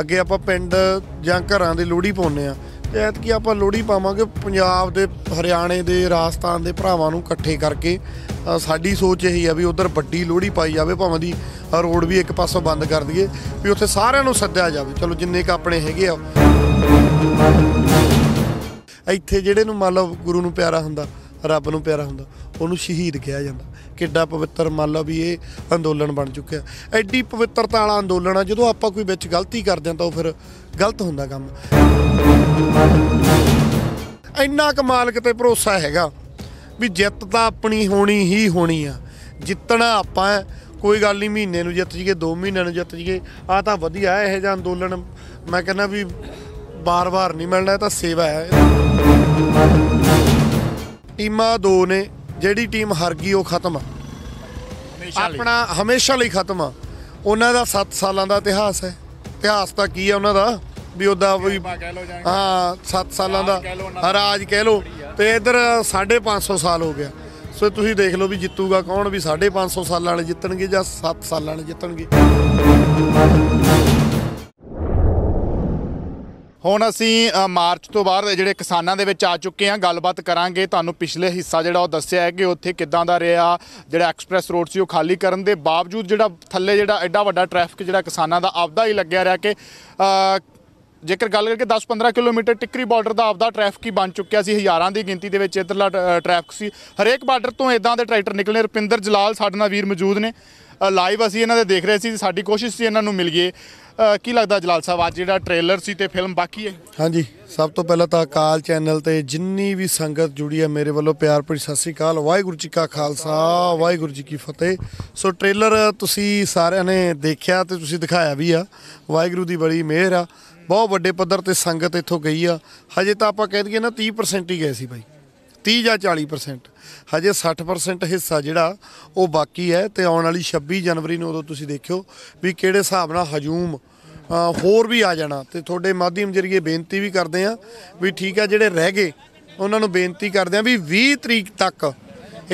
ਅੱਗੇ ਆਪਾਂ ਪਿੰਡ ਜਾਂ ਘਰਾਂ ਦੇ ਲੋਹੜੀ ਪਾਉਂਦੇ ਆ ਤੇ ਕੀ ਆਪਾਂ ਲੋਹੜੀ ਪਾਵਾਂਗੇ ਪੰਜਾਬ ਦੇ ਹਰਿਆਣੇ ਦੇ ਰਾਜਸਥਾਨ ਦੇ ਭਰਾਵਾਂ ਨੂੰ ਇਕੱਠੇ ਕਰਕੇ ਸਾਡੀ ਸੋਚ ਇਹੀ ਆ ਵੀ ਉਧਰ ਵੱਡੀ ਲੋਹੜੀ ਪਾਈ ਜਾਵੇ ਭਾਵੇਂ ਦੀ ਰੋਡ ਵੀ ਇੱਕ ਪਾਸੋਂ ਬੰਦ ਕਰ ਦਈਏ ਵੀ ਉੱਥੇ ਸਾਰਿਆਂ ਨੂੰ ਸੱਦਿਆ ਜਾਵੇ ਚਲੋ ਜਿੰਨੇ ਕ ਆਪਣੇ ਹੈਗੇ ਆ ਇੱਥੇ ਜਿਹੜੇ ਨੂੰ ਮੰਨ ਲਓ ਗੁਰੂ ਨੂੰ ਪਿਆਰਾ ਹੁੰਦਾ ਰੱਬ ਨੂੰ ਪਿਆਰਾ ਹੁੰਦਾ ਉਹਨੂੰ ਸ਼ਹੀਦ ਕਿਹਾ ਜਾਂਦਾ ਕਿੱਡਾ ਪਵਿੱਤਰ ਮੰਨ ਲਓ ਵੀ ਇਹ ਅੰਦੋਲਨ ਬਣ ਚੁੱਕਿਆ ਐਡੀ ਪਵਿੱਤਰਤਾ ਵਾਲਾ ਅੰਦੋਲਨ ਆ ਜਦੋਂ ਆਪਾਂ ਕੋਈ ਵਿੱਚ ਗਲਤੀ ਕਰਦੇ ਆ ਤਾਂ ਉਹ ਫਿਰ ਗਲਤ ਹੁੰਦਾ ਕੰਮ ਇੰਨਾ ਕਮਾਲ ਕਿਤੇ ਭਰੋਸਾ ਹੈਗਾ ਵੀ ਜਿੱਤ ਤਾਂ ਆਪਣੀ ਹੋਣੀ ਹੀ ਹੋਣੀ ਆ ਜਿੱਤਣਾ ਆਪਾਂ ਕੋਈ ਗੱਲ ਨਹੀਂ ਮਹੀਨੇ ਨੂੰ ਜਿੱਤ ਜੀਏ 2 ਮਹੀਨਿਆਂ ਨੂੰ ਜਿੱਤ ਜੀਏ ਆ ਤਾਂ ਵਧੀਆ ਇਹ ਜਿਹਾ ਅੰਦੋਲਨ ਮੈਂ ਕਹਿੰਦਾ ਵੀ ਬਾਰ-ਬਾਰ ਨਹੀਂ ਮਿਲਣਾ ਤਾਂ ਸੇਵਾ ਹੈ ਟੀਮਾਂ ਦੋ ਨੇ ਜਿਹੜੀ ਟੀਮ ਹਰ ਗਈ ਉਹ ਖਤਮ ਆ ਆਪਣਾ ਹਮੇਸ਼ਾ ਲਈ ਖਤਮ ਆ ਉਹਨਾਂ ਦਾ 7 ਸਾਲਾਂ ਦਾ ਇਤਿਹਾਸ ਹੈ ਇਤਿਹਾਸ ਤਾਂ ਕੀ ਹੈ ਉਹਨਾਂ ਦਾ ਵੀ ਉਹਦਾ ਵੀ ਹਾਂ 7 ਸਾਲਾਂ ਦਾ ਰਾਜ ਕਹਿ ਲੋ ਤੇ ਇਧਰ 550 ਸਾਲ ਹੋ ਗਿਆ ਸੋ ਤੁਸੀਂ ਦੇਖ ਲਓ ਵੀ ਜਿੱਤੂਗਾ ਕੌਣ ਵੀ 550 ਸਾਲਾਂ ਵਾਲੇ ਜਿੱਤਣਗੇ ਜਾਂ 7 ਸਾਲਾਂ ਵਾਲੇ ਜਿੱਤਣਗੇ ਹੁਣ ਅਸੀਂ ਮਾਰਚ ਤੋਂ ਬਾਅਦ ਜਿਹੜੇ ਕਿਸਾਨਾਂ ਦੇ ਵਿੱਚ ਆ ਚੁੱਕੇ ਆ ਗੱਲਬਾਤ ਕਰਾਂਗੇ ਤੁਹਾਨੂੰ ਪਿਛਲੇ ਹਿੱਸਾ ਜਿਹੜਾ ਉਹ ਦੱਸਿਆ ਹੈ ਕਿ ਉੱਥੇ ਕਿੱਦਾਂ ਦਾ ਰਿਹਾ ਜਿਹੜਾ ਐਕਸਪ੍ਰੈਸ ਰੋਡ ਸੀ ਉਹ ਖਾਲੀ ਕਰਨ ਦੇ ਬਾਵਜੂਦ ਜਿਹੜਾ ਥੱਲੇ ਜਿਹੜਾ ਐਡਾ ਵੱਡਾ ਟ੍ਰੈਫਿਕ ਜਿਹੜਾ ਕਿਸਾਨਾਂ ਦਾ ਆਪਦਾ ਹੀ ਲੱਗਿਆ ਰਿਹਾ ਕਿ ਜੇਕਰ ਗੱਲ ਕਰਕੇ 10-15 ਕਿਲੋਮੀਟਰ ਟਿੱਕਰੀ ਬਾਰਡਰ ਦਾ ਆਪਦਾ ਟ੍ਰੈਫਿਕ ਹੀ ਬਣ ਚੁੱਕਿਆ ਸੀ ਹਜ਼ਾਰਾਂ ਦੀ ਗਿਣਤੀ ਦੇ ਵਿੱਚ ਇਧਰਲਾ ਟ੍ਰੈਫਿਕ ਸੀ ਹਰੇਕ ਬਾਰਡਰ ਤੋਂ ਇਦਾਂ ਦੇ ਟਰੈਕਟਰ ਨਿਕਲਨੇ ਰਪਿੰਦਰ ਜਲਾਲ ਸਾਡੇ ਨਾਲ ਵੀਰ ਮੌਜੂਦ ਨੇ ਲਾਈਵ ਅਸੀਂ ਇਹਨਾਂ ਦੇ ਦੇਖ ਰਹੇ ਸੀ ਸਾਡੀ ਕੋਸ਼ਿਸ਼ ਸੀ ਇਹਨਾਂ ਨੂੰ ਮਿਲ ਗਏ ਕੀ ਲੱਗਦਾ ਜਲਾਲ ਸਾਹਿਬ ਅੱਜ ਜਿਹੜਾ ਟ੍ਰੇਲਰ ਸੀ ਤੇ ਫਿਲਮ ਬਾਕੀ ਹੈ ਹਾਂਜੀ ਸਭ ਤੋਂ ਪਹਿਲਾਂ ਤਾਂ ਕਾਲ ਚੈਨਲ ਤੇ ਜਿੰਨੀ ਵੀ ਸੰਗਤ ਜੁੜੀ ਹੈ ਮੇਰੇ ਵੱਲੋਂ ਪਿਆਰ ਭਰੀ ਸਤਿ ਸ੍ਰੀ ਅਕਾਲ ਵਾਹਿਗੁਰੂ ਜੀ ਕਾ ਖਾਲਸਾ ਵਾਹਿਗੁਰੂ ਜੀ ਕੀ ਫਤਿਹ ਸੋ ਟ੍ਰੇਲਰ ਤੁਸੀਂ ਸਾਰਿਆਂ ਨੇ ਦੇਖਿਆ ਤੇ ਤੁਸੀਂ ਦਿਖਾਇਆ ਵੀ ਆ ਵਾਹਿਗੁਰੂ ਦੀ ਬੜੀ ਮਿਹਰ ਆ ਬਹੁਤ ਵੱਡੇ ਪੱਧਰ ਤੇ ਸੰਗਤ ਇੱਥੋਂ ਗਈ ਆ ਹਜੇ ਤਾਂ ਆਪਾਂ ਕਹਿ ਦਈਏ ਨਾ 30% ਹੀ ਗਏ ਸੀ ਭਾਈ 30 ਜਾਂ 40% ਹਜੇ 60% ਹਿੱਸਾ ਜਿਹੜਾ ਉਹ ਬਾਕੀ ਹੈ ਤੇ ਆਉਣ ਵਾਲੀ 26 ਜਨਵਰੀ ਨੂੰ ਉਦੋਂ ਤੁਸੀਂ ਦੇਖਿਓ ਵੀ ਕਿਹੜੇ ਹਿਸਾਬ ਨਾਲ ਹਜੂਮ ਹੋਰ ਵੀ ਆ ਜਾਣਾ ਤੇ ਤੁਹਾਡੇ ਮਾਧਿਅਮ ਜਰੀਏ ਬੇਨਤੀ ਵੀ ਕਰਦੇ ਆ ਵੀ ਠੀਕ ਆ ਜਿਹੜੇ ਰਹਿ ਗਏ ਉਹਨਾਂ ਨੂੰ ਬੇਨਤੀ ਕਰਦੇ ਆ ਵੀ 20 ਤਰੀਕ ਤੱਕ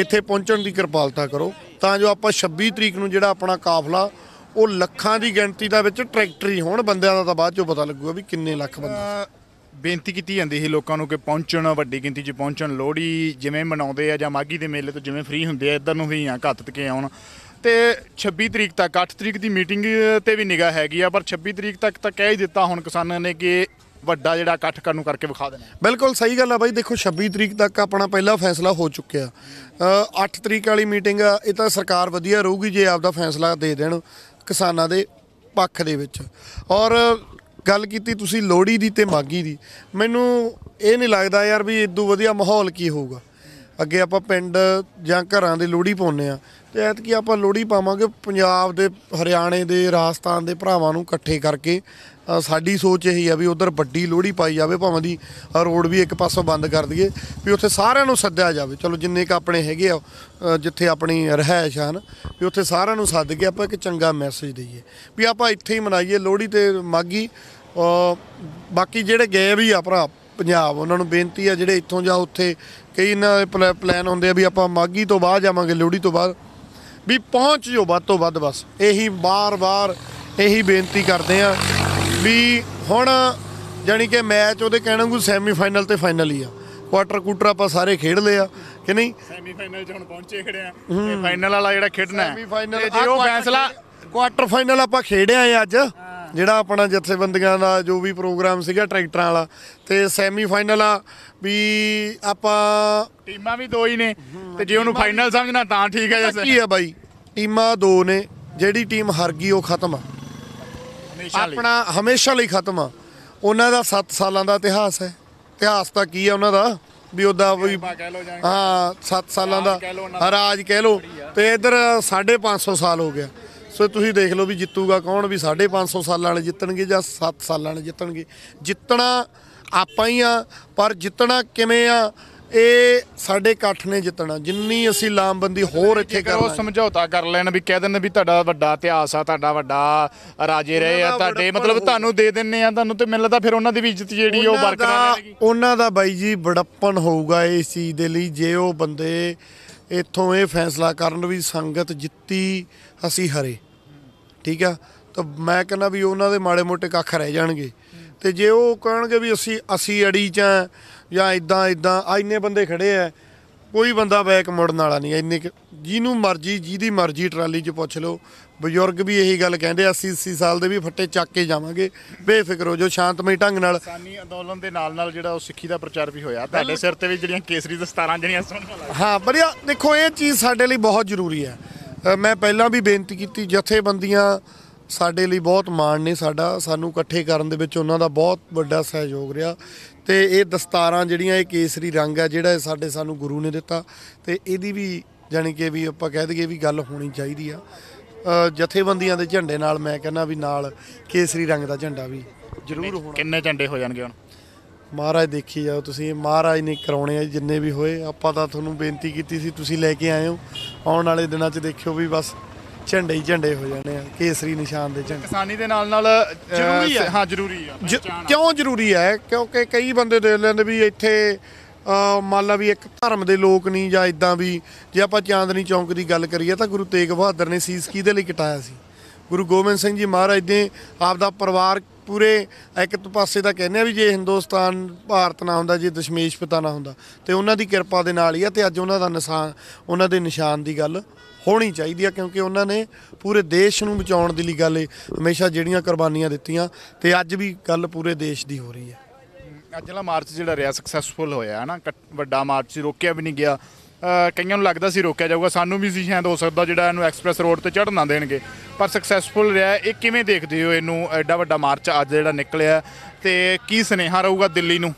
ਇੱਥੇ ਪਹੁੰਚਣ ਦੀ ਕਿਰਪਾਲਤਾ ਕਰੋ ਤਾਂ ਜੋ ਆਪਾਂ 26 ਤਰੀਕ ਨੂੰ ਜਿਹੜਾ ਆਪਣਾ ਕਾਫਲਾ ਉਹ ਲੱਖਾਂ ਦੀ ਗਿਣਤੀ ਦਾ ਵਿੱਚ ਟਰੈਕਟਰੀ ਹੋਣ ਬੰਦਿਆਂ ਦਾ ਤਾਂ ਬਾਅਦ ਚੋਂ ਪਤਾ ਲੱਗੂਗਾ ਵੀ ਕਿੰਨੇ ਲੱਖ ਬੰਦੇ ਬੇਨਤੀ ਕੀਤੀ ਜਾਂਦੀ ਸੀ ਲੋਕਾਂ ਨੂੰ ਕਿ ਪਹੁੰਚਣ ਵੱਡੀ ਗਿਣਤੀ 'ਚ ਪਹੁੰਚਣ ਲੋੜੀ ਜਿਵੇਂ ਮਨਾਉਂਦੇ ਆ ਜਾਂ ਮਾਗੀ ਦੇ ਮੇਲੇ ਤੋਂ ਜਿਵੇਂ ਫ੍ਰੀ ਹੁੰਦੇ ਆ ਇੱਧਰ ਨੂੰ ਵੀ ਆ ਘੱਤ ਕੇ ਆਉਣ ਤੇ 26 ਤਰੀਕ ਤੱਕ 8 ਤਰੀਕ ਦੀ ਮੀਟਿੰਗ ਤੇ ਵੀ ਨਿਗਾਹ ਹੈਗੀ ਆ ਪਰ 26 ਤਰੀਕ ਤੱਕ ਤਾਂ ਕਹਿ ਹੀ ਦਿੱਤਾ ਹੁਣ ਕਿਸਾਨਾਂ ਨੇ ਕਿ ਵੱਡਾ ਜਿਹੜਾ ਇਕੱਠ ਕਰਨ ਨੂੰ ਕਰਕੇ ਵਿਖਾ ਦੇਣਾ ਬਿਲਕੁਲ ਸਹੀ ਗੱਲ ਆ ਬਾਈ ਦੇਖੋ 26 ਤਰੀਕ ਤੱਕ ਆਪਣਾ ਪਹਿਲਾ ਫੈਸਲਾ ਹੋ ਚੁੱਕਿਆ 8 ਤਰੀਕ ਵਾਲੀ ਮੀਟਿੰਗ ਇਹ ਤਾਂ ਸਰਕਾਰ ਵਧੀਆ ਰਹੂਗੀ ਜੇ ਆਪਦਾ ਫੈਸਲਾ ਦੇ ਦੇਣ ਕਿਸਾਨਾਂ ਦੇ ਪੱਖ ਦੇ ਵਿੱਚ ਔਰ ਗੱਲ ਕੀਤੀ ਤੁਸੀਂ ਲੋੜੀ ਦੀ ਤੇ ਮਾਗੀ ਦੀ ਮੈਨੂੰ ਇਹ ਨਹੀਂ ਲੱਗਦਾ ਯਾਰ ਵੀ ਇਦੋਂ ਵਧੀਆ ਮਾਹੌਲ ਕੀ ਹੋਊਗਾ ਅੱਗੇ ਆਪਾਂ ਪਿੰਡ ਜਾਂ ਘਰਾਂ ਦੇ ਲੋੜੀ ਪਾਉਨੇ ਆ ਤੇ ਐਤਕੀ ਆਪਾਂ ਲੋੜੀ ਪਾਵਾਂਗੇ ਪੰਜਾਬ ਦੇ ਹਰਿਆਣੇ ਦੇ ਰਾਜਸਥਾਨ ਦੇ ਭਰਾਵਾਂ ਨੂੰ ਇਕੱਠੇ ਕਰਕੇ ਸਾਡੀ ਸੋਚ ਇਹ ਹੀ ਆ ਵੀ ਉਧਰ ਵੱਡੀ ਲੋੜੀ ਪਾਈ ਜਾਵੇ ਭਾਵੇਂ ਦੀ ਰੋਡ ਵੀ ਇੱਕ ਪਾਸੋਂ ਬੰਦ ਕਰ ਦਈਏ ਵੀ ਉੱਥੇ ਸਾਰਿਆਂ ਨੂੰ ਸੱਦਿਆ ਜਾਵੇ ਚਲੋ ਜਿੰਨੇ ਕ ਆਪਣੇ ਹੈਗੇ ਆ ਜਿੱਥੇ ਆਪਣੀ ਰਹਿائش ਹਨ ਵੀ ਉੱਥੇ ਸਾਰਿਆਂ ਨੂੰ ਸੱਦ ਕੇ ਆਪਾਂ ਇੱਕ ਚੰਗਾ ਮੈਸੇਜ ਦਈਏ ਵੀ ਆਪਾਂ ਇੱਥੇ ਹੀ ਮਨਾਈਏ ਲੋੜੀ ਤੇ ਮਾਗੀ ਬਾਕੀ ਜਿਹੜੇ ਗਏ ਵੀ ਆ ਭਰਾ ਪੰਜਾਬ ਉਹਨਾਂ ਨੂੰ ਬੇਨਤੀ ਆ ਜਿਹੜੇ ਇੱਥੋਂ ਜਾਂ ਉੱਥੇ ਕਈ ਇਹਨਾਂ ਦੇ ਪਲਾਨ ਹੁੰਦੇ ਆ ਵੀ ਆਪਾਂ ਮਾਗੀ ਤੋਂ ਬਾਅਦ ਜਾਵਾਂਗੇ ਲੋੜੀ ਤੋਂ ਬਾਅਦ ਵੀ ਪਹੁੰਚ ਜੋ ਵੱਧ ਤੋਂ ਵੱਧ ਬਸ ਇਹੀ ਬਾਰ-ਬਾਰ ਇਹੀ ਬੇਨਤੀ ਕਰਦੇ ਆ ਵੀ ਹੁਣ ਜਾਨੀ ਕਿ ਮੈਚ ਉਹਦੇ ਕਹਿਣਾ ਨੂੰ ਸੈਮੀਫਾਈਨਲ ਤੇ ਫਾਈਨਲ ਹੀ ਆ ਕੁਆਟਰ ਕੁਟਰ ਆਪਾਂ ਸਾਰੇ ਖੇਡ ਲਏ ਆ ਕਿ ਨਹੀਂ ਸੈਮੀਫਾਈਨਲ ਚ ਹੁਣ ਪਹੁੰਚੇ ਖੜੇ ਆ ਤੇ ਫਾਈਨਲ ਵਾਲਾ ਜਿਹੜਾ ਖੇਡਣਾ ਹੈ ਸੈਮੀਫਾਈਨਲ ਜੇ ਉਹ ਫੈਸਲਾ ਕੁਆਟਰ ਫਾਈਨਲ ਆਪਾਂ ਖੇਡਿਆ ਅੱਜ ਜਿਹੜਾ ਆਪਣਾ ਜਥੇਬੰਦੀਆਂ ਦਾ ਜੋ ਵੀ ਪ੍ਰੋਗਰਾਮ ਸੀਗਾ ਟਰੈਕਟਰਾਂ ਵਾਲਾ ਤੇ ਸੈਮੀ ਫਾਈਨਲ ਆ ਵੀ ਆਪਾਂ ਟੀਮਾਂ ਵੀ ਦੋ ਹੀ ਨੇ ਤੇ ਜੇ ਉਹਨੂੰ ਫਾਈਨਲ ਸਮਝਣਾ ਤਾਂ ਠੀਕ ਹੈ ਜੈਸੇ ਕੀ ਆ ਬਾਈ ਟੀਮਾਂ ਦੋ ਨੇ ਜਿਹੜੀ ਟੀਮ ਹਾਰ ਗਈ ਉਹ ਖਤਮ ਆ ਆਪਣਾ ਹਮੇਸ਼ਾ ਲਈ ਖਤਮ ਆ ਉਹਨਾਂ ਦਾ 7 ਸਾਲਾਂ ਦਾ ਇਤਿਹਾਸ ਹੈ ਇਤਿਹਾਸ ਤਾਂ ਕੀ ਆ ਉਹਨਾਂ ਦਾ ਵੀ ਉਹਦਾ ਵੀ ਹਾਂ 7 ਸਾਲਾਂ ਦਾ ਰਾਜ ਕਹਿ ਲੋ ਤੇ ਇਧਰ 550 ਸਾਲ ਹੋ ਗਿਆ ਸੋ ਤੁਸੀਂ ਦੇਖ ਲਓ ਵੀ ਜਿੱਤੂਗਾ ਕੌਣ ਵੀ 550 ਸਾਲਾਂ ਵਾਲੇ ਜਿੱਤਣਗੇ ਜਾਂ 7 ਸਾਲਾਂ ਵਾਲੇ ਜਿੱਤਣਗੇ ਜਿੱਤਣਾ ਆਪਾਂ ਹੀ ਆ ਪਰ ਜਿੱਤਣਾ ਕਿਵੇਂ ਆ ਇਹ ਸਾਡੇ ਇਕੱਠ ਨੇ ਜਿੱਤਣਾ ਜਿੰਨੀ ਅਸੀਂ ਲਾਮਬੰਦੀ ਹੋਰ ਇੱਥੇ ਕਰਾਂਗੇ ਉਹ ਸਮਝੌਤਾ ਕਰ ਲੈਣ ਵੀ ਕਹਿ ਦਿੰਦੇ ਵੀ ਤੁਹਾਡਾ ਵੱਡਾ ਇਤਿਹਾਸ ਆ ਤੁਹਾਡਾ ਵੱਡਾ ਰਾਜੇ ਰਹੇ ਆ ਤੁਹਾਡੇ ਮਤਲਬ ਤੁਹਾਨੂੰ ਦੇ ਦਿੰਨੇ ਆ ਤੁਹਾਨੂੰ ਤੇ ਮਿਲਦਾ ਫਿਰ ਉਹਨਾਂ ਦੀ ਵੀ ਇੱਜ਼ਤ ਜਿਹੜੀ ਉਹ ਬਰਕਰਾਰ ਰਹੇਗੀ ਉਹਨਾਂ ਦਾ ਬਾਈ ਜੀ ਬੜੱਪਨ ਹੋਊਗਾ ਇਸ ਚੀਜ਼ ਦੇ ਲਈ ਜੇ ਉਹ ਬੰਦੇ ਇੱਥੋਂ ਇਹ ਫੈਸਲਾ ਕਰਨ ਵੀ ਸੰਗਤ ਜਿੱਤੀ ਅਸੀਂ ਹਰੇ ਠੀਕ ਆ ਤਾਂ ਮੈਂ ਕਹਿੰਦਾ ਵੀ ਉਹਨਾਂ ਦੇ ਮਾੜੇ ਮੋਟੇ ਕੱਖ ਰਹਿ ਜਾਣਗੇ ਤੇ ਜੇ ਉਹ ਕਹਣਗੇ ਵੀ ਅਸੀਂ ਅਸੀਂ ਅੜੀ ਚ ਜਾਂ ਇਦਾਂ ਇਦਾਂ ਆ ਇੰਨੇ ਬੰਦੇ ਖੜੇ ਆ ਕੋਈ ਬੰਦਾ ਬੈਕ ਮੁੜਨ ਵਾਲਾ ਨਹੀਂ ਇੰਨੇ ਜਿਹਨੂੰ ਮਰਜੀ ਜਿਹਦੀ ਮਰਜੀ ਟਰਾਲੀ 'ਚ ਪੁੱਛ ਲਓ ਬਜ਼ੁਰਗ ਵੀ ਇਹੀ ਗੱਲ ਕਹਿੰਦੇ 80 80 ਸਾਲ ਦੇ ਵੀ ਫੱਟੇ ਚੱਕ ਕੇ ਜਾਵਾਂਗੇ ਬੇਫਿਕਰ ਹੋ ਜੋ ਸ਼ਾਂਤਮਈ ਢੰਗ ਨਾਲ ਸਾਨੀ ਅੰਦੋਲਨ ਦੇ ਨਾਲ ਨਾਲ ਜਿਹੜਾ ਉਹ ਸਿੱਖੀ ਦਾ ਪ੍ਰਚਾਰ ਵੀ ਹੋਇਆ ਤੁਹਾਡੇ ਸਿਰ ਤੇ ਵੀ ਜਿਹੜੀਆਂ ਕੇਸਰੀ ਦਸਤਾਰਾਂ ਜਿਹੜੀਆਂ ਸੁਣਨ ਵਾਲਾ ਹਾਂ ਬੜਿਆ ਦੇਖੋ ਇਹ ਚੀਜ਼ ਸਾਡੇ ਲਈ ਬਹੁਤ ਜ਼ਰੂਰੀ ਹੈ ਮੈਂ ਪਹਿਲਾਂ ਵੀ ਬੇਨਤੀ ਕੀਤੀ ਜਥੇਬੰਦੀਆਂ ਸਾਡੇ ਲਈ ਬਹੁਤ ਮਾਣ ਨੇ ਸਾਡਾ ਸਾਨੂੰ ਇਕੱਠੇ ਕਰਨ ਦੇ ਵਿੱਚ ਉਹਨਾਂ ਦਾ ਬਹੁਤ ਵੱਡਾ ਸਹਿਯੋਗ ਰਿਹਾ ਤੇ ਇਹ ਦਸਤਾਰਾਂ ਜਿਹੜੀਆਂ ਇਹ ਕੇਸਰੀ ਰੰਗ ਹੈ ਜਿਹੜਾ ਸਾਡੇ ਸਾਨੂੰ ਗੁਰੂ ਨੇ ਦਿੱਤਾ ਤੇ ਇਹਦੀ ਵੀ ਜਾਨੀ ਕਿ ਵੀ ਆਪਾਂ ਕਹਿ ਦਈਏ ਵੀ ਗੱਲ ਹੋਣੀ ਚਾਹੀਦੀ ਆ ਜਥੇਬੰਦੀਆਂ ਦੇ ਝੰਡੇ ਨਾਲ ਮੈਂ ਕਹਿੰਦਾ ਵੀ ਨਾਲ ਕੇਸਰੀ ਰੰਗ ਦਾ ਝੰਡਾ ਵੀ ਜ਼ਰੂਰ ਹੋਣਾ ਕਿੰਨੇ ਝੰਡੇ ਹੋ ਜਾਣਗੇ ਹੁਣ ਮਹਾਰਾਜ ਦੇਖੀ ਜਾਓ ਤੁਸੀਂ ਮਹਾਰਾਜ ਨੇ ਕਰਾਉਣੇ ਆ ਜਿੰਨੇ ਵੀ ਹੋਏ ਆਪਾਂ ਤਾਂ ਤੁਹਾਨੂੰ ਬੇਨਤੀ ਕੀਤੀ ਸੀ ਤੁਸੀਂ ਲੈ ਕੇ ਆਏ ਹੋ ਆਉਣ ਵਾਲੇ ਦਿਨਾਂ 'ਚ ਦੇਖਿਓ ਵੀ ਬਸ ਝੰਡੇ ਹੀ ਝੰਡੇ ਹੋ ਜਾਣੇ ਆ ਕੇਸਰੀ ਨਿਸ਼ਾਨ ਦੇ ਝੰਡੇ ਕਿਸਾਨੀ ਦੇ ਨਾਲ ਨਾਲ ਜ਼ਰੂਰੀ ਹੈ ਹਾਂ ਜ਼ਰੂਰੀ ਆ ਕਿਉਂ ਜ਼ਰੂਰੀ ਹੈ ਕਿਉਂਕਿ ਕਈ ਬੰਦੇ ਦੇਖ ਲੈਂਦੇ ਵੀ ਇੱਥੇ ਮੰਨ ਲਾ ਵੀ ਇੱਕ ਧਰਮ ਦੇ ਲੋਕ ਨਹੀਂ ਜਾਂ ਇਦਾਂ ਵੀ ਜੇ ਆਪਾਂ ਚਾਂਦਨੀ ਚੌਂਕ ਦੀ ਗੱਲ ਕਰੀਏ ਤਾਂ ਗੁਰੂ ਤੇਗ ਬਹਾਦਰ ਨੇ ਸੀਸ ਦੇ ਲਈ ਕਟਾਇਆ ਸੀ ਗੁਰੂ ਗੋਬਿੰਦ ਸਿੰਘ ਜੀ ਮਹਾਰਾਜ ਨੇ ਦਾ ਪਰਿਵਾਰ ਪੂਰੇ ਇੱਕ ਪਾਸੇ ਦਾ ਕਹਿੰਦੇ ਆ ਵੀ ਜੇ ਹਿੰਦੁਸਤਾਨ ਭਾਰਤ ਨਾ ਹੁੰਦਾ ਜੇ ਦਸ਼ਮੇਸ਼ ਪਿਤਾ ਨਾ ਹੁੰਦਾ ਤੇ ਉਹਨਾਂ ਦੀ ਕਿਰਪਾ ਦੇ ਨਾਲ ਹੀ ਆ ਤੇ ਅੱਜ ਉਹਨਾਂ ਦਾ ਨਿਸ਼ਾਨ ਉਹਨਾਂ ਦੇ ਨਿਸ਼ਾਨ ਦੀ ਗੱਲ ਹੋਣੀ ਚਾਹੀਦੀ ਆ ਕਿਉਂਕਿ ਉਹਨਾਂ ਨੇ ਪੂਰੇ ਦੇਸ਼ ਨੂੰ ਬਚਾਉਣ ਦੇ ਲਈ ਗੱਲ ਹਮੇਸ਼ਾ ਜਿਹੜੀਆਂ ਕੁਰਬਾਨੀਆਂ ਦਿੱਤੀਆਂ ਤੇ ਅੱਜ ਵੀ ਗੱਲ ਪੂਰੇ ਦੇਸ਼ ਦੀ ਹੋ ਰਹੀ ਹੈ ਅੱਜਲਾ ਮਾਰਚ ਜਿਹੜਾ ਰਿਹਾ ਸਕਸੈਸਫੁਲ ਹੋਇਆ ਹੈ ਨਾ ਵੱਡਾ ਮਾਰਚ ਰੋਕਿਆ ਵੀ ਨਹੀਂ ਗਿਆ ਕਈਆਂ ਨੂੰ ਲੱਗਦਾ ਸੀ ਰੋਕਿਆ ਜਾਊਗਾ ਸਾਨੂੰ ਵੀ ਸੀ ਸ਼ਾਇਦ ਹੋ ਸਕਦਾ ਜਿਹੜਾ ਇਹਨੂੰ ਐਕਸਪ੍ਰੈਸ ਰੋਡ ਤੇ ਚੜ੍ਹਨਾ ਦੇਣਗੇ ਪਰ ਸਕਸੈਸਫੁਲ ਰਿਹਾ ਇਹ ਕਿਵੇਂ ਦੇਖਦੇ ਹੋ ਇਹਨੂੰ ਐਡਾ ਵੱਡਾ ਮਾਰਚ ਅੱਜ ਜਿਹੜਾ ਨਿਕਲਿਆ ਤੇ ਕੀ ਸਨੇਹਾ ਰਹੂਗਾ ਦਿੱਲੀ ਨੂੰ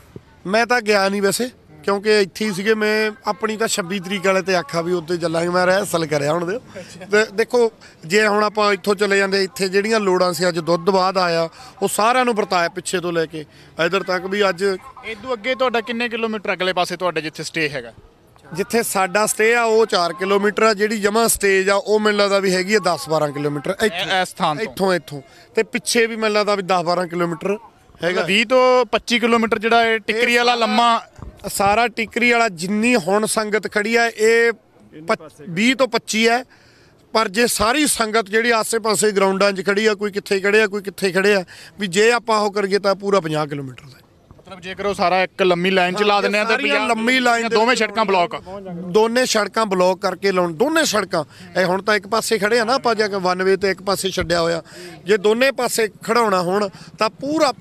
ਮੈਂ ਤਾਂ ਗਿਆ ਨਹੀਂ ਵੈਸੇ ਕਿਉਂਕਿ ਇੱਥੇ ਹੀ ਸੀਗੇ ਮੈਂ ਆਪਣੀ ਤਾਂ 26 ਤਰੀਕ ਵਾਲੇ ਤੇ ਆਖਾ ਵੀ ਉੱਤੇ ਚੱਲਾਂਗੇ ਮੈਂ ਰਹਿਸਲ ਕਰਿਆ ਹੁਣ ਦੇ ਦੇਖੋ ਜੇ ਹੁਣ ਆਪਾਂ ਇੱਥੋਂ ਚਲੇ ਜਾਂਦੇ ਇੱਥੇ ਜਿਹੜੀਆਂ ਲੋੜਾਂ ਸੀ ਅੱਜ ਦੁੱਧ ਬਾਅਦ ਆਇਆ ਉਹ ਸਾਰਿਆਂ ਨੂੰ ਵਰਤਾਇਆ ਪਿੱਛੇ ਤੋਂ ਲੈ ਕੇ ਇਧਰ ਤੱਕ ਵੀ ਅੱਜ ਇਦੋਂ ਅੱਗੇ ਤੁਹਾਡਾ ਕਿੰਨੇ ਕਿਲੋਮੀਟਰ ਅਗਲੇ ਪਾਸੇ ਤੁਹਾਡੇ ਜਿੱਥੇ ਸਟੇ ਹੈਗਾ ਜਿੱਥੇ ਸਾਡਾ ਸਟੇ ਆ ਉਹ 4 ਕਿਲੋਮੀਟਰ ਆ ਜਿਹੜੀ ਜਮਾ ਸਟੇਜ ਆ ਉਹ ਮੈਨੂੰ ਲੱਗਦਾ ਵੀ ਹੈਗੀ ਆ 10-12 ਕਿਲੋਮੀਟਰ ਇੱਥੋਂ ਇਸ ਥਾਂ ਤੋਂ ਇੱਥੋਂ ਇੱਥੋਂ ਤੇ ਪਿੱਛੇ ਵੀ ਮੈਨੂੰ ਲੱਗਦਾ ਵੀ 10-12 ਕਿਲੋਮੀਟਰ ਹੈਗਾ 20 ਤੋਂ 25 ਕਿਲੋਮੀਟਰ ਜਿਹੜਾ ਇਹ ਟਿਕਰੀ ਵਾਲਾ ਲੰਮਾ ਸਾਰਾ ਟਿਕਰੀ ਵਾਲਾ ਜਿੰਨੀ ਹੁਣ ਸੰਗਤ ਖੜੀ ਆ ਇਹ 20 ਤੋਂ 25 ਹੈ ਪਰ ਜੇ ਸਾਰੀ ਸੰਗਤ ਜਿਹੜੀ ਆਸੇ-ਪਾਸੇ ਗਰਾਊਂਡਾਂ 'ਚ ਖੜੀ ਆ ਕੋਈ ਕਿੱਥੇ ਖੜਿਆ ਕੋਈ ਕਿੱਥੇ ਖੜਿਆ ਵੀ ਜੇ ਆਪਾਂ ਉਹ ਕਰੀਏ ਤਾਂ ਪੂਰਾ 50 ਕਿਲੋਮੀਟਰ ਦਾ ਮਤਲਬ ਜੇਕਰ ਉਹ ਸਾਰਾ ਇੱਕ ਲੰਮੀ ਲਾਈਨ ਚ ਲਾ ਦਿੰਦੇ ਆ ਤੇ ਸਾਰੀਆਂ ਲੰਮੀ ਲਾਈਨ ਦੋਵੇਂ ਸੜਕਾਂ ਬਲੌਕ ਦੋਨੇ ਸੜਕਾਂ ਬਲੌਕ ਕਰਕੇ ਲਾਉਣ ਦੋਨੇ ਸੜਕਾਂ ਇਹ ਹੁਣ ਤਾਂ ਇੱਕ ਪਾਸੇ ਖੜੇ ਆ ਨਾ ਆਪਾਂ ਜੇ ਵਨ ਵੇ ਤੇ ਇੱਕ ਪਾਸੇ ਛੱਡਿਆ ਹੋਇਆ ਜੇ ਦੋਨੇ ਪਾਸੇ ਖੜਾਉਣਾ ਹੋਣ ਤਾਂ ਪੂਰਾ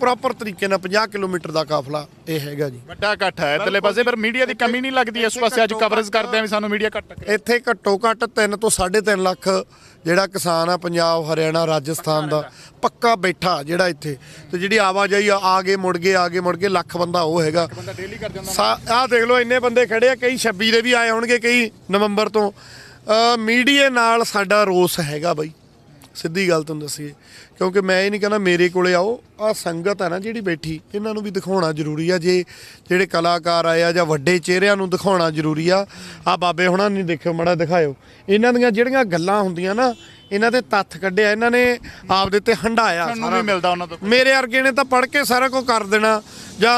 ਪ੍ਰੋਪਰ ਤਰੀਕੇ ਨਾਲ 50 ਕਿਲੋਮੀਟਰ ਦਾ ਕਾਫਲਾ ਇਹ ਹੈਗਾ ਜੀ ਵੱਡਾ ਇਕੱਠ ਹੈ ਇਤਲੇ ਪਾਸੇ ਪਰ ਮੀਡੀਆ ਦੀ ਕਮੀ ਨਹੀਂ ਲੱਗਦੀ ਇਸ ਪਾਸੇ ਅੱਜ ਕਵਰੇਜ ਕਰਦੇ ਆ ਵੀ ਸਾਨੂੰ ਮੀਡੀਆ ਘੱਟ ਇੱਥੇ ਘੱਟੋ ਘੱਟ 3 ਤੋਂ 3.5 ਲੱਖ ਜਿਹੜਾ ਕਿਸਾਨ ਆ ਪੰਜਾਬ ਹਰਿਆਣਾ ਰਾਜਸਥਾਨ ਦਾ ਪੱਕਾ ਬੈਠਾ ਜਿਹੜਾ ਇੱਥੇ ਤੇ ਜਿਹੜੀ ਆਵਾਜਾਈ ਆ ਆਗੇ ਮੁੜ ਗਏ ਆਗੇ ਮੁੜ ਗਏ ਲੱਖ ਬੰਦਾ ਉਹ ਹੈਗਾ ਆਹ ਦੇਖ ਲਓ ਇੰਨੇ ਬੰਦੇ ਖੜੇ ਆ ਕਈ 26 ਦੇ ਵੀ ਆਏ ਹੋਣਗੇ ਕਈ ਨਵੰਬਰ ਤੋਂ ਮੀਡੀਏ ਨਾਲ ਸਾਡਾ ਰੋਸ ਹੈਗਾ ਬਾਈ ਸਿੱਧੀ ਗੱਲ ਤੁਹਾਨੂੰ ਦੱਸੀਏ ਕਿਉਂਕਿ ਮੈਂ ਇਹ ਨਹੀਂ ਕਹਿੰਦਾ ਮੇਰੇ ਕੋਲੇ ਆਓ ਆ ਸੰਗਤ ਆ ਨਾ ਜਿਹੜੀ ਬੈਠੀ ਇਹਨਾਂ ਨੂੰ ਵੀ ਦਿਖਾਉਣਾ ਜ਼ਰੂਰੀ ਆ ਜੇ ਜਿਹੜੇ ਕਲਾਕਾਰ ਆਏ ਆ ਜਾਂ ਵੱਡੇ ਚਿਹਰਿਆਂ ਨੂੰ ਦਿਖਾਉਣਾ ਜ਼ਰੂਰੀ ਆ ਆ ਬਾਬੇ ਹੁਣਾਂ ਨਹੀਂ ਦੇਖਿਓ ਮੜਾ ਦਿਖਾਇਓ ਇਹਨਾਂ ਦੀਆਂ ਜਿਹੜੀਆਂ ਗੱਲਾਂ ਹੁੰਦੀਆਂ ਨਾ ਇਹਨਾਂ ਦੇ ਤੱਥ ਕੱਢਿਆ ਇਹਨਾਂ ਨੇ ਆਪਦੇ ਤੇ ਹੰਡਾਇਆ ਸਾਨੂੰ ਵੀ ਮਿਲਦਾ ਉਹਨਾਂ ਤੋਂ ਮੇਰੇ ਵਰਗੇ ਨੇ ਤਾਂ ਪੜ ਕੇ ਸਾਰਾ ਕੁਝ ਕਰ ਦੇਣਾ ਜਾਂ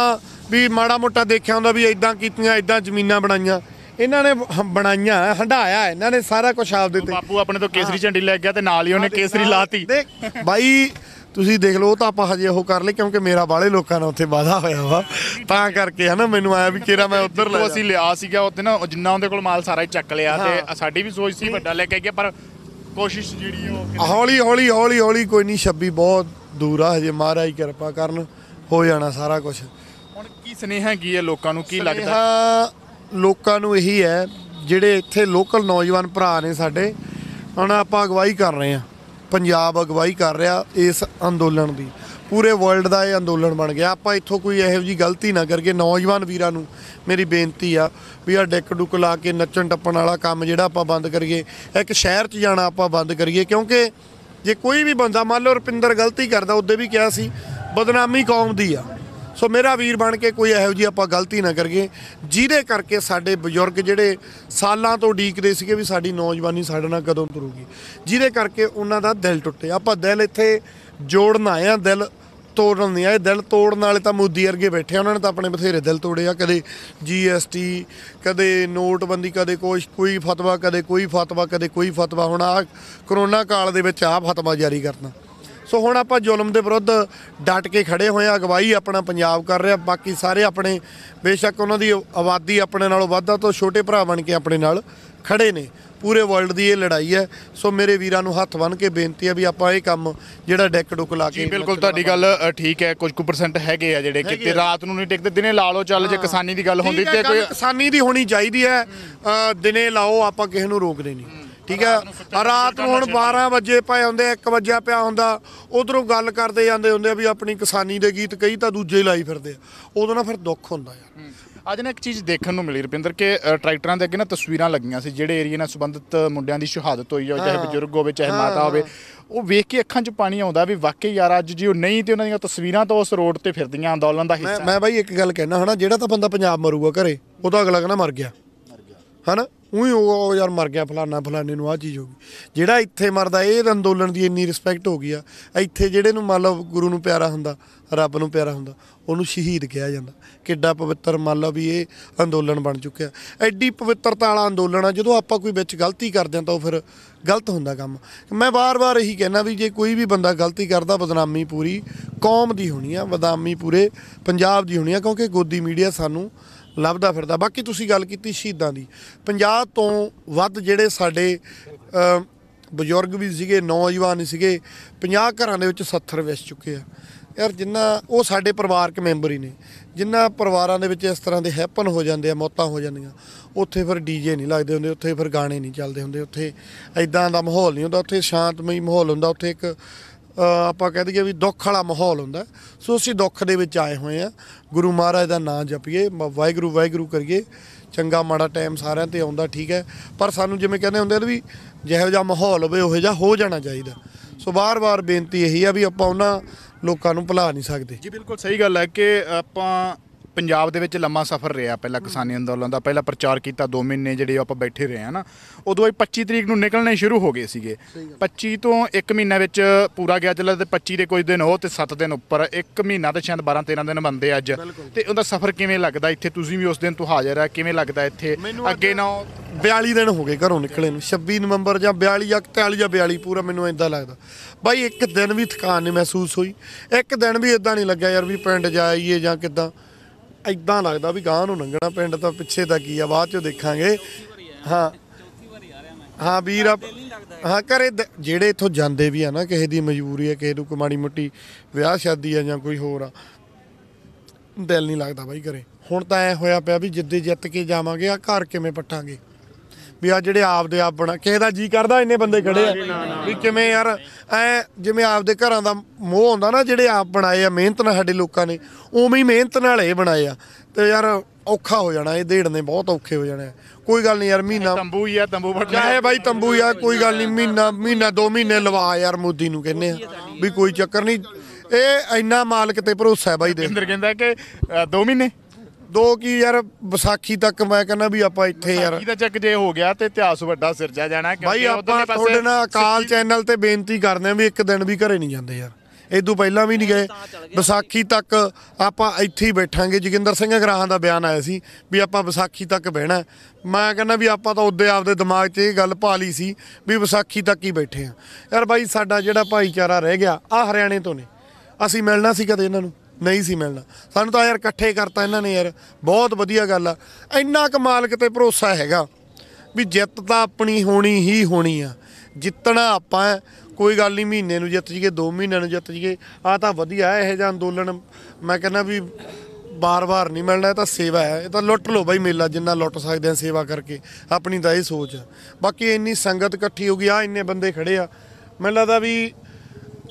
ਵੀ ਮਾੜਾ ਮੋਟਾ ਦੇਖਿਆ ਹੁੰਦਾ ਵੀ ਇਦਾਂ ਕੀਤੀਆਂ ਇਦਾਂ ਜ਼ਮੀਨਾਂ ਬਣਾਈਆਂ ਇਹਨਾਂ ਨੇ ਬਣਾਈਆਂ ਹੰਡਾਇਆ ਇਹਨਾਂ ਨੇ ਸਾਰਾ ਕੁਝ ਆਪ ਦਿੱਤੇ ਬਾਪੂ ਆਪਣੇ ਤੋਂ ਕੇਸਰੀ ਝੰਡੀ ਲੈ ਗਿਆ ਤੇ ਨਾਲ ਹੀ ਉਹਨੇ ਕੇਸਰੀ ਲਾਤੀ ਦੇਖ ਬਾਈ ਤੁਸੀਂ ਦੇਖ ਲਓ ਉਹ ਤਾਂ ਆਪਾਂ ਹਜੇ ਉਹ ਕਰ ਲਈ ਕਿਉਂਕਿ ਮੇਰਾ ਬਾਲੇ ਲੋਕਾਂ ਨਾਲ ਉੱਥੇ ਵਾਦਾ ਹੋਇਆ ਵਾ ਤਾਂ ਕਰਕੇ ਹਨਾ ਮੈਨੂੰ ਆਇਆ ਵੀ ਕਿਹੜਾ ਮੈਂ ਉੱਧਰ ਲੈ ਉਹ ਅਸੀਂ ਲਿਆ ਸੀਗਾ ਉੱਥੇ ਨਾ ਜਿੰਨਾ ਉਹਦੇ ਕੋਲ ਮਾਲ ਸਾਰਾ ਹੀ ਚੱਕ ਲਿਆ ਤੇ ਸਾਡੀ ਵੀ ਸੋਚ ਸੀ ਵੱਡਾ ਲੈ ਕੇ ਗਿਆ ਪਰ ਕੋਸ਼ਿਸ਼ ਜਿਹੜੀ ਉਹ ਹੌਲੀ ਹੌਲੀ ਹੌਲੀ ਹੌਲੀ ਕੋਈ ਨਹੀਂ ਛੱਬੀ ਬਹੁਤ ਦੂਰ ਆ ਹਜੇ ਮਹਾਰਾਜ ਕਿਰਪਾ ਕਰਨ ਹੋ ਜਾਣਾ ਸਾਰਾ ਕੁਝ ਹੁਣ ਕੀ ਸਨੇਹ ਹੈਗੀ ਹੈ ਲੋਕਾਂ ਨੂੰ ਕੀ ਲੱਗਦਾ ਸੁਨੇਹਾ ਲੋਕਾਂ ਨੂੰ ਇਹੀ ਹੈ ਜਿਹੜੇ ਇੱਥੇ ਲੋਕਲ ਨੌਜਵਾਨ ਭਰਾ ਨੇ ਸਾਡੇ ਹੁਣ ਆਪਾਂ ਅਗਵਾਈ ਕਰ ਰਹੇ ਆ ਪੰਜਾਬ ਅਗਵਾਈ ਕਰ ਰਿਹਾ ਇਸ ਅੰਦੋਲਨ ਦੀ ਪੂਰੇ ਵਰਲਡ ਦਾ ਇਹ ਅੰਦੋਲਨ ਬਣ ਗਿਆ ਆਪਾਂ ਇੱਥੋਂ ਕੋਈ ਇਹੋ ਜੀ ਗਲਤੀ ਨਾ ਕਰਕੇ ਨੌਜਵਾਨ ਵੀਰਾਂ ਨੂੰ ਮੇਰੀ ਬੇਨਤੀ ਆ ਵੀ ਆ ਡੈਕ ਡੁਕ ਲਾ ਕੇ ਨੱਚਣ ਟੱਪਣ ਵਾਲਾ ਕੰਮ ਜਿਹੜਾ ਆਪਾਂ ਬੰਦ ਕਰੀਏ ਇੱਕ ਸ਼ਹਿਰ 'ਚ ਜਾਣਾ ਆਪਾਂ ਬੰਦ ਕਰੀਏ ਕਿਉਂਕਿ ਜੇ ਕੋਈ ਵੀ ਬੰਦਾ ਮੰਨ ਲਓ ਰਪਿੰਦਰ ਗਲਤੀ ਕਰਦਾ ਉਹਦੇ ਵੀ ਕਿਹਾ ਸੀ ਬਦਨਾਮੀ ਕੌਮ ਦੀ ਆ ਸੋ ਮੇਰਾ ਵੀਰ ਬਣ ਕੇ ਕੋਈ ਇਹੋ ਜੀ ਆਪਾਂ ਗਲਤੀ ਨਾ ਕਰੀਏ ਜਿਹਦੇ ਕਰਕੇ ਸਾਡੇ ਬਜ਼ੁਰਗ ਜਿਹੜੇ ਸਾਲਾਂ ਤੋਂ ਡੀਕਦੇ ਸੀਗੇ ਵੀ ਸਾਡੀ ਨੌਜਵਾਨੀ ਸਾਡੇ ਨਾਲ ਕਦੋਂ ਤੁਰੂਗੀ ਜਿਹਦੇ ਕਰਕੇ ਉਹਨਾਂ ਦਾ ਦਿਲ ਟੁੱਟੇ ਆਪਾਂ ਦਿਲ ਇੱਥੇ ਜੋੜਨ ਆਏ ਆ ਦਿਲ ਤੋੜਨ ਨਹੀਂ ਆਏ ਦਿਲ ਤੋੜਨ ਵਾਲੇ ਤਾਂ ਮੋਦੀ ਵਰਗੇ ਬੈਠੇ ਉਹਨਾਂ ਨੇ ਤਾਂ ਆਪਣੇ ਬਥੇਰੇ ਦਿਲ ਤੋੜੇ ਆ ਕਦੇ ਜੀਐਸਟੀ ਕਦੇ ਨੋਟਬੰਦੀ ਕਦੇ ਕੋਈ ਕੋਈ ਫਤਵਾ ਕਦੇ ਕੋਈ ਫਤਵਾ ਕਦੇ ਕੋਈ ਫਤਵਾ ਹੁਣ ਆ ਕਰੋਨਾ ਕਾਲ ਦੇ ਵਿੱਚ ਆ ਫਤਵਾ ਜਾਰੀ ਕਰਨਾ ਸੋ ਹੁਣ ਆਪਾਂ ਜ਼ੁਲਮ ਦੇ ਵਿਰੁੱਧ ਡਟ ਕੇ ਖੜੇ ਹੋਏ ਆ ਅਗਵਾਈ ਆਪਣਾ ਪੰਜਾਬ ਕਰ ਰਿਹਾ ਬਾਕੀ ਸਾਰੇ ਆਪਣੇ ਬੇਸ਼ੱਕ ਉਹਨਾਂ ਦੀ ਆਬਾਦੀ ਆਪਣੇ ਨਾਲੋਂ ਵੱਧਾ ਤੋਂ ਛੋਟੇ ਭਰਾ ਬਣ ਕੇ ਆਪਣੇ ਨਾਲ ਖੜੇ ਨੇ ਪੂਰੇ ਵਰਲਡ ਦੀ ਇਹ ਲੜਾਈ ਹੈ ਸੋ ਮੇਰੇ ਵੀਰਾਂ ਨੂੰ ਹੱਥ ਬੰਨ ਕੇ ਬੇਨਤੀ ਹੈ ਵੀ ਆਪਾਂ ਇਹ ਕੰਮ ਜਿਹੜਾ ਡੈਕ ਡੁਕ ਲਾ ਕੇ ਜੀ ਬਿਲਕੁਲ ਤੁਹਾਡੀ ਗੱਲ ਠੀਕ ਹੈ ਕੁਝ ਕੁ ਪਰਸੈਂਟ ਹੈਗੇ ਆ ਜਿਹੜੇ ਕਿਤੇ ਰਾਤ ਨੂੰ ਨਹੀਂ ਟਿਕਦੇ ਦਿਨੇ ਲਾ ਲਓ ਚੱਲ ਜੇ ਕਿਸਾਨੀ ਦੀ ਗੱਲ ਹੁੰਦੀ ਤੇ ਕੋਈ ਕਿਸਾਨੀ ਦੀ ਹੋਣੀ ਚਾਹੀਦੀ ਹੈ ਦਿਨੇ ਲਾਓ ਆਪਾਂ ਕਿਸੇ ਨੂੰ ਰੋਕਦੇ ਨਹੀਂ ਠੀਕ ਆ ਰਾਤ ਨੂੰ ਹੁਣ 12 ਵਜੇ ਪਏ ਹੁੰਦੇ 1 ਵਜੇ ਪਿਆ ਹੁੰਦਾ ਉਧਰੋਂ ਗੱਲ ਕਰਦੇ ਜਾਂਦੇ ਹੁੰਦੇ ਆ ਵੀ ਆਪਣੀ ਕਿਸਾਨੀ ਦੇ ਗੀਤ ਕਈ ਤਾਂ ਦੂਜੇ ਲਾਈ ਫਿਰਦੇ ਆ ਉਦੋਂ ਨਾ ਫਿਰ ਦੁੱਖ ਹੁੰਦਾ ਯਾਰ ਅੱਜ ਨੇ ਇੱਕ ਚੀਜ਼ ਦੇਖਣ ਨੂੰ ਮਿਲੀ ਰਪਿੰਦਰ ਕਿ ਟਰੈਕਟਰਾਂ ਦੇ ਅੱਗੇ ਨਾ ਤਸਵੀਰਾਂ ਲੱਗੀਆਂ ਸੀ ਜਿਹੜੇ ਏਰੀਆ ਨਾਲ ਸੰਬੰਧਿਤ ਮੁੰਡਿਆਂ ਦੀ ਸ਼ਹਾਦਤ ਹੋਈ ਹੋਵੇ ਚਾਹੇ ਬਜ਼ੁਰਗ ਹੋਵੇ ਚਾਹੇ ਮਾਤਾ ਹੋਵੇ ਉਹ ਵੇਖ ਕੇ ਅੱਖਾਂ 'ਚ ਪਾਣੀ ਆਉਂਦਾ ਵੀ ਵਾਕਈ ਯਾਰ ਅੱਜ ਜੀ ਉਹ ਨਹੀਂ ਤੇ ਉਹਨਾਂ ਦੀਆਂ ਤਸਵੀਰਾਂ ਤਾਂ ਉਸ ਰੋਡ ਤੇ ਫਿਰਦੀਆਂ ਅੰਦੋਲਨ ਦਾ ਹਿੱਸਾ ਮੈਂ ਬਾਈ ਇੱਕ ਗੱਲ ਕਹਿਣਾ ਹਨਾ ਜਿਹੜਾ ਤਾਂ ਬੰਦਾ ਪੰਜਾਬ ਮਰੂਗਾ ਘਰੇ ਉਹ ਤਾਂ ਅਗਲਾ ਕਹਿੰਦਾ ਮਰ ਗਿਆ ਹਨਾ ਉਹੀ ਉਹ ਯਾਰ ਮਰ ਗਿਆ ਫਲਾਣਾ ਫਲਾਣੇ ਨੂੰ ਆ ਚੀਜ਼ ਹੋ ਗਈ ਜਿਹੜਾ ਇੱਥੇ ਮਰਦਾ ਇਹ ਅੰਦੋਲਨ ਦੀ ਇੰਨੀ ਰਿਸਪੈਕਟ ਹੋ ਗਈ ਆ ਇੱਥੇ ਜਿਹੜੇ ਨੂੰ ਮੰਨ ਲਓ ਗੁਰੂ ਨੂੰ ਪਿਆਰਾ ਹੁੰਦਾ ਰੱਬ ਨੂੰ ਪਿਆਰਾ ਹੁੰਦਾ ਉਹਨੂੰ ਸ਼ਹੀਦ ਕਿਹਾ ਜਾਂਦਾ ਕਿੱਡਾ ਪਵਿੱਤਰ ਮੰਨ ਲਓ ਵੀ ਇਹ ਅੰਦੋਲਨ ਬਣ ਚੁੱਕਿਆ ਐਡੀ ਪਵਿੱਤਰਤਾ ਵਾਲਾ ਅੰਦੋਲਨ ਆ ਜਦੋਂ ਆਪਾਂ ਕੋਈ ਵਿੱਚ ਗਲਤੀ ਕਰਦੇ ਆ ਤਾਂ ਉਹ ਫਿਰ ਗਲਤ ਹੁੰਦਾ ਕੰਮ ਮੈਂ ਬਾਰ-ਬਾਰ ਇਹੀ ਕਹਿਣਾ ਵੀ ਜੇ ਕੋਈ ਵੀ ਬੰਦਾ ਗਲਤੀ ਕਰਦਾ ਬਦਨਾਮੀ ਪੂਰੀ ਕੌਮ ਦੀ ਹੋਣੀ ਆ ਬਦਨਾਮੀ ਪੂਰੇ ਪੰਜਾਬ ਦੀ ਹੋਣੀ ਆ ਕਿਉਂਕਿ ਗੋਦੀ ਮੀਡੀਆ ਸਾਨੂੰ ਲੱਭਦਾ ਫਿਰਦਾ ਬਾਕੀ ਤੁਸੀਂ ਗੱਲ ਕੀਤੀ ਸ਼ਹੀਦਾਂ ਦੀ 50 ਤੋਂ ਵੱਧ ਜਿਹੜੇ ਸਾਡੇ ਬਜ਼ੁਰਗ ਵੀ ਸੀਗੇ ਨੌਜਵਾਨ ਸੀਗੇ 50 ਘਰਾਂ ਦੇ ਵਿੱਚ 70 ਵਿਸ ਚੁੱਕੇ ਆ ਯਾਰ ਜਿੰਨਾ ਉਹ ਸਾਡੇ ਪਰਿਵਾਰਕ ਮੈਂਬਰ ਹੀ ਨੇ ਜਿੰਨਾ ਪਰਿਵਾਰਾਂ ਦੇ ਵਿੱਚ ਇਸ ਤਰ੍ਹਾਂ ਦੇ ਹੈਪਨ ਹੋ ਜਾਂਦੇ ਆ ਮੌਤਾਂ ਹੋ ਜਾਂਦੀਆਂ ਉੱਥੇ ਫਿਰ ਡੀਜੇ ਨਹੀਂ ਲੱਗਦੇ ਹੁੰਦੇ ਉੱਥੇ ਫਿਰ ਗਾਣੇ ਨਹੀਂ ਚੱਲਦੇ ਹੁੰਦੇ ਉੱਥੇ ਐਦਾਂ ਦਾ ਮਾਹੌਲ ਨਹੀਂ ਹੁੰਦਾ ਉੱਥੇ ਸ਼ਾਂਤਮਈ ਮਾਹੌਲ ਹੁੰਦਾ ਉੱਥੇ ਇੱਕ ਆਪਾਂ ਕਹਿ ਦਈਏ ਵੀ ਦੁੱਖ ਵਾਲਾ ਮਾਹੌਲ ਹੁੰਦਾ ਸੋ ਅਸੀਂ ਦੁੱਖ ਦੇ ਵਿੱਚ ਆਏ ਹੋਏ ਆ ਗੁਰੂ ਮਹਾਰਾਜ ਦਾ ਨਾਮ ਜਪੀਏ ਵਾਹਿਗੁਰੂ ਵਾਹਿਗੁਰੂ ਕਰੀਏ ਚੰਗਾ ਮਾੜਾ ਟਾਈਮ ਸਾਰਿਆਂ ਤੇ ਆਉਂਦਾ ਠੀਕ ਹੈ ਪਰ ਸਾਨੂੰ ਜਿਵੇਂ ਕਹਿੰਦੇ ਹੁੰਦੇ ਆ ਵੀ ਜਿਹੋ ਜਿਹਾ ਮਾਹੌਲ ਹੋਵੇ ਉਹੋ ਜਿਹਾ ਹੋ ਜਾਣਾ ਚਾਹੀਦਾ ਸੋ ਬਾਰ-ਬਾਰ ਬੇਨਤੀ ਇਹੀ ਆ ਵੀ ਆਪਾਂ ਉਹਨਾਂ ਲੋਕਾਂ ਨੂੰ ਭੁਲਾ ਨਹੀਂ ਸਕਦੇ ਜੀ ਬਿਲਕੁਲ ਸਹੀ ਗੱਲ ਹੈ ਕਿ ਆਪਾਂ ਪੰਜਾਬ ਦੇ ਵਿੱਚ ਲੰਮਾ ਸਫ਼ਰ ਰਿਹਾ ਪਹਿਲਾਂ ਕਿਸਾਨੀ ਅੰਦੋਲਨ ਦਾ ਪਹਿਲਾਂ ਪ੍ਰਚਾਰ ਕੀਤਾ 2 ਮਹੀਨੇ ਜਿਹੜੇ ਆਪਾਂ ਬੈਠੇ ਰਹੇ ਨਾ ਉਦੋਂ ਇਹ 25 ਤਰੀਕ ਨੂੰ ਨਿਕਲਣੇ ਸ਼ੁਰੂ ਹੋ ਗਏ ਸੀਗੇ 25 ਤੋਂ 1 ਮਹੀਨਾ ਵਿੱਚ ਪੂਰਾ ਗਿਆ ਚੱਲਦਾ ਤੇ 25 ਦੇ ਕੁਝ ਦਿਨ ਹੋ ਤੇ 7 ਦਿਨ ਉੱਪਰ 1 ਮਹੀਨਾ ਤੇ ਸ਼ਾਇਦ 12 13 ਦਿਨ ਬੰਦੇ ਅੱਜ ਤੇ ਉਹਦਾ ਸਫ਼ਰ ਕਿਵੇਂ ਲੱਗਦਾ ਇੱਥੇ ਤੁਸੀਂ ਵੀ ਉਸ ਦਿਨ ਤੋਂ ਹਾਜ਼ਰ ਆ ਕਿਵੇਂ ਲੱਗਦਾ ਇੱਥੇ ਅੱਗੇ ਨਾ 42 ਦਿਨ ਹੋ ਗਏ ਘਰੋਂ ਨਿਕਲੇ ਨੂੰ 26 ਨਵੰਬਰ ਜਾਂ 42 ਜਾਂ 43 ਜਾਂ 42 ਪੂਰਾ ਮੈਨੂੰ ਇਦਾਂ ਲੱਗਦਾ ਬਾਈ ਇੱਕ ਦਿਨ ਵੀ ਥਕਾਨ ਨਹੀਂ ਮਹਿਸੂਸ ਹੋਈ ਇੱਕ ਦਿਨ ਵੀ ਇਦਾਂ ਨਹੀਂ ਲੱਗਿਆ ਯਾਰ ਵੀ ਪਿੰਡ ਜਾਈਏ ਜਾਂ ਕਿਦਾਂ ਇਦਾਂ ਲੱਗਦਾ ਵੀ ਗਾਂ ਨੂੰ ਲੰਘਣਾ ਪਿੰਡ ਤਾਂ ਪਿੱਛੇ ਤਾਂ ਕੀ ਆ ਬਾਅਦ ਚੋਂ ਦੇਖਾਂਗੇ ਹਾਂ ਹਾਂ ਵੀਰ ਆ ਹਾਂ ਕਰੇ ਜਿਹੜੇ ਇੱਥੋਂ ਜਾਂਦੇ ਵੀ ਆ ਨਾ ਕਿਸੇ ਦੀ ਮਜਬੂਰੀ ਆ ਕਿਸੇ ਨੂੰ ਕੋਈ ਮੁੱਟੀ ਵਿਆਹ ਸ਼ਾਦੀ ਆ ਜਾਂ ਕੋਈ ਹੋਰ ਆ ਦਿਲ ਨਹੀਂ ਲੱਗਦਾ ਬਾਈ ਕਰੇ ਹੁਣ ਤਾਂ ਐ ਹੋਇਆ ਪਿਆ ਵੀ ਜਿੱਦੇ ਜਿੱਤ ਕੇ ਜਾਵਾਂਗੇ ਆ ਘਰ ਕਿਵੇਂ ਪੱਟਾਂਗੇ ਵੀ ਆ ਜਿਹੜੇ ਆਪਦੇ ਆਪ ਬਣਾ ਕਿਸੇ ਦਾ ਜੀ ਕਰਦਾ ਇੰਨੇ ਬੰਦੇ ਖੜੇ ਆ ਵੀ ਕਿਵੇਂ ਯਾਰ ਐ ਜਿਵੇਂ ਆਪਦੇ ਘਰਾਂ ਦਾ ਮੋਹ ਹੁੰਦਾ ਨਾ ਜਿਹੜੇ ਆਪ ਬਣਾਏ ਆ ਮਿਹਨਤ ਨਾਲ ਸਾਡੇ ਲੋਕਾਂ ਨੇ ਉਵੇਂ ਹੀ ਮਿਹਨਤ ਨਾਲ ਇਹ ਬਣਾਏ ਆ ਤੇ ਯਾਰ ਔਖਾ ਹੋ ਜਾਣਾ ਇਹ ਨੇ ਬਹੁਤ ਔਖੇ ਹੋ ਜਾਣਾ ਕੋਈ ਗੱਲ ਨਹੀਂ ਯਾਰ ਮਹੀਨਾ ਤੰਬੂ ਹੀ ਆ ਤੰਬੂ ਵੱਢਣਾ ਹੈ ਭਾਈ ਤੰਬੂ ਹੀ ਆ ਕੋਈ ਗੱਲ ਨਹੀਂ ਮਹੀਨਾ ਮਹੀਨਾ 2 ਮਹੀਨੇ ਲਵਾ ਯਾਰ ਮੋਦੀ ਨੂੰ ਕਹਿੰਨੇ ਆ ਵੀ ਕੋਈ ਚੱਕਰ ਨਹੀਂ ਇਹ ਇੰਨਾ ਮਾਲਕ ਤੇ ਭਰੋਸਾ ਹੈ ਬਾਈ ਦੇ ਇੰਦਰ ਕਹਿੰਦਾ ਕਿ 2 ਮਹੀਨੇ ਦੋ ਕੀ ਯਾਰ ਵਿਸਾਖੀ ਤੱਕ ਮੈਂ ਕਹਿੰਦਾ ਵੀ ਆਪਾਂ ਇੱਥੇ ਯਾਰ ਇਹਦਾ ਚੱਕ ਜੇ ਹੋ ਗਿਆ ਤੇ ਇਤਿਹਾਸ ਵੱਡਾ ਸਿਰਜਿਆ ਜਾਣਾ ਬਾਈ ਆਪਾਂ ਤੁਹਾਡੇ ਨਾਲ ਅਕਾਲ ਚੈਨਲ ਤੇ ਬੇਨਤੀ ਕਰਦੇ ਆ ਵੀ ਇੱਕ ਦਿਨ ਵੀ ਘਰੇ ਨਹੀਂ ਜਾਂਦੇ ਯਾਰ ਇਦੋਂ ਪਹਿਲਾਂ ਵੀ ਨਹੀਂ ਗਏ ਵਿਸਾਖੀ ਤੱਕ ਆਪਾਂ ਇੱਥੇ ਹੀ ਬੈਠਾਂਗੇ ਜਗਿੰਦਰ ਸਿੰਘ ਗਰਾਹਾਂ ਦਾ ਬਿਆਨ ਆਇਆ ਸੀ ਵੀ ਆਪਾਂ ਵਿਸਾਖੀ ਤੱਕ ਬਹਿਣਾ ਮੈਂ ਕਹਿੰਦਾ ਵੀ ਆਪਾਂ ਤਾਂ ਉਦੋਂ ਆਪਦੇ ਦਿਮਾਗ 'ਚ ਇਹ ਗੱਲ ਪਾ ਲਈ ਸੀ ਵੀ ਵਿਸਾਖੀ ਤੱਕ ਹੀ ਬੈਠੇ ਆ ਯਾਰ ਬਾਈ ਸਾਡਾ ਜਿਹੜਾ ਭਾਈਚਾਰਾ ਰਹਿ ਗਿਆ ਆ ਹਰਿਆਣੇ ਤੋਂ ਨੇ ਅਸੀਂ ਮਿਲਣਾ ਸੀ ਕਦੇ ਇਹਨਾਂ ਨੂੰ ਨਹੀਂ ਸੀ ਮਿਲਣਾ ਸਾਨੂੰ ਤਾਂ ਯਾਰ ਇਕੱਠੇ ਕਰਤਾ ਇਹਨਾਂ ਨੇ ਯਾਰ ਬਹੁਤ ਵਧੀਆ ਗੱਲ ਆ ਇੰਨਾ ਕੁ ਮਾਲਕ ਤੇ ਭਰੋਸਾ ਹੈਗਾ ਵੀ ਜਿੱਤ ਤਾਂ ਆਪਣੀ ਹੋਣੀ ਹੀ ਹੋਣੀ ਆ ਜਿੱਤਣਾ ਆਪਾਂ ਕੋਈ ਗੱਲ ਨਹੀਂ ਮਹੀਨੇ ਨੂੰ ਜਿੱਤ ਜੀਏ 2 ਮਹੀਨਿਆਂ ਨੂੰ ਜਿੱਤ ਜੀਏ ਆ ਤਾਂ ਵਧੀਆ ਇਹ ਜਾਂ ਅੰਦੋਲਨ ਮੈਂ ਕਹਿੰਦਾ ਵੀ ਬਾਰ-ਬਾਰ ਨਹੀਂ ਮਿਲਣਾ ਇਹ ਤਾਂ ਸੇਵਾ ਹੈ ਇਹ ਤਾਂ ਲੁੱਟ ਲੋ ਬਾਈ ਮੇਲਾ ਜਿੰਨਾ ਲੁੱਟ ਸਕਦੇ ਆ ਸੇਵਾ ਕਰਕੇ ਆਪਣੀ ਤਾਂ ਇਹ ਸੋਚ ਆ ਬਾਕੀ ਇੰਨੀ ਸੰਗਤ ਇਕੱਠੀ ਹੋ ਗਈ ਆ ਇੰਨੇ ਬੰਦੇ ਖੜੇ ਆ ਮੈਨੂੰ ਲੱਗਦਾ ਵੀ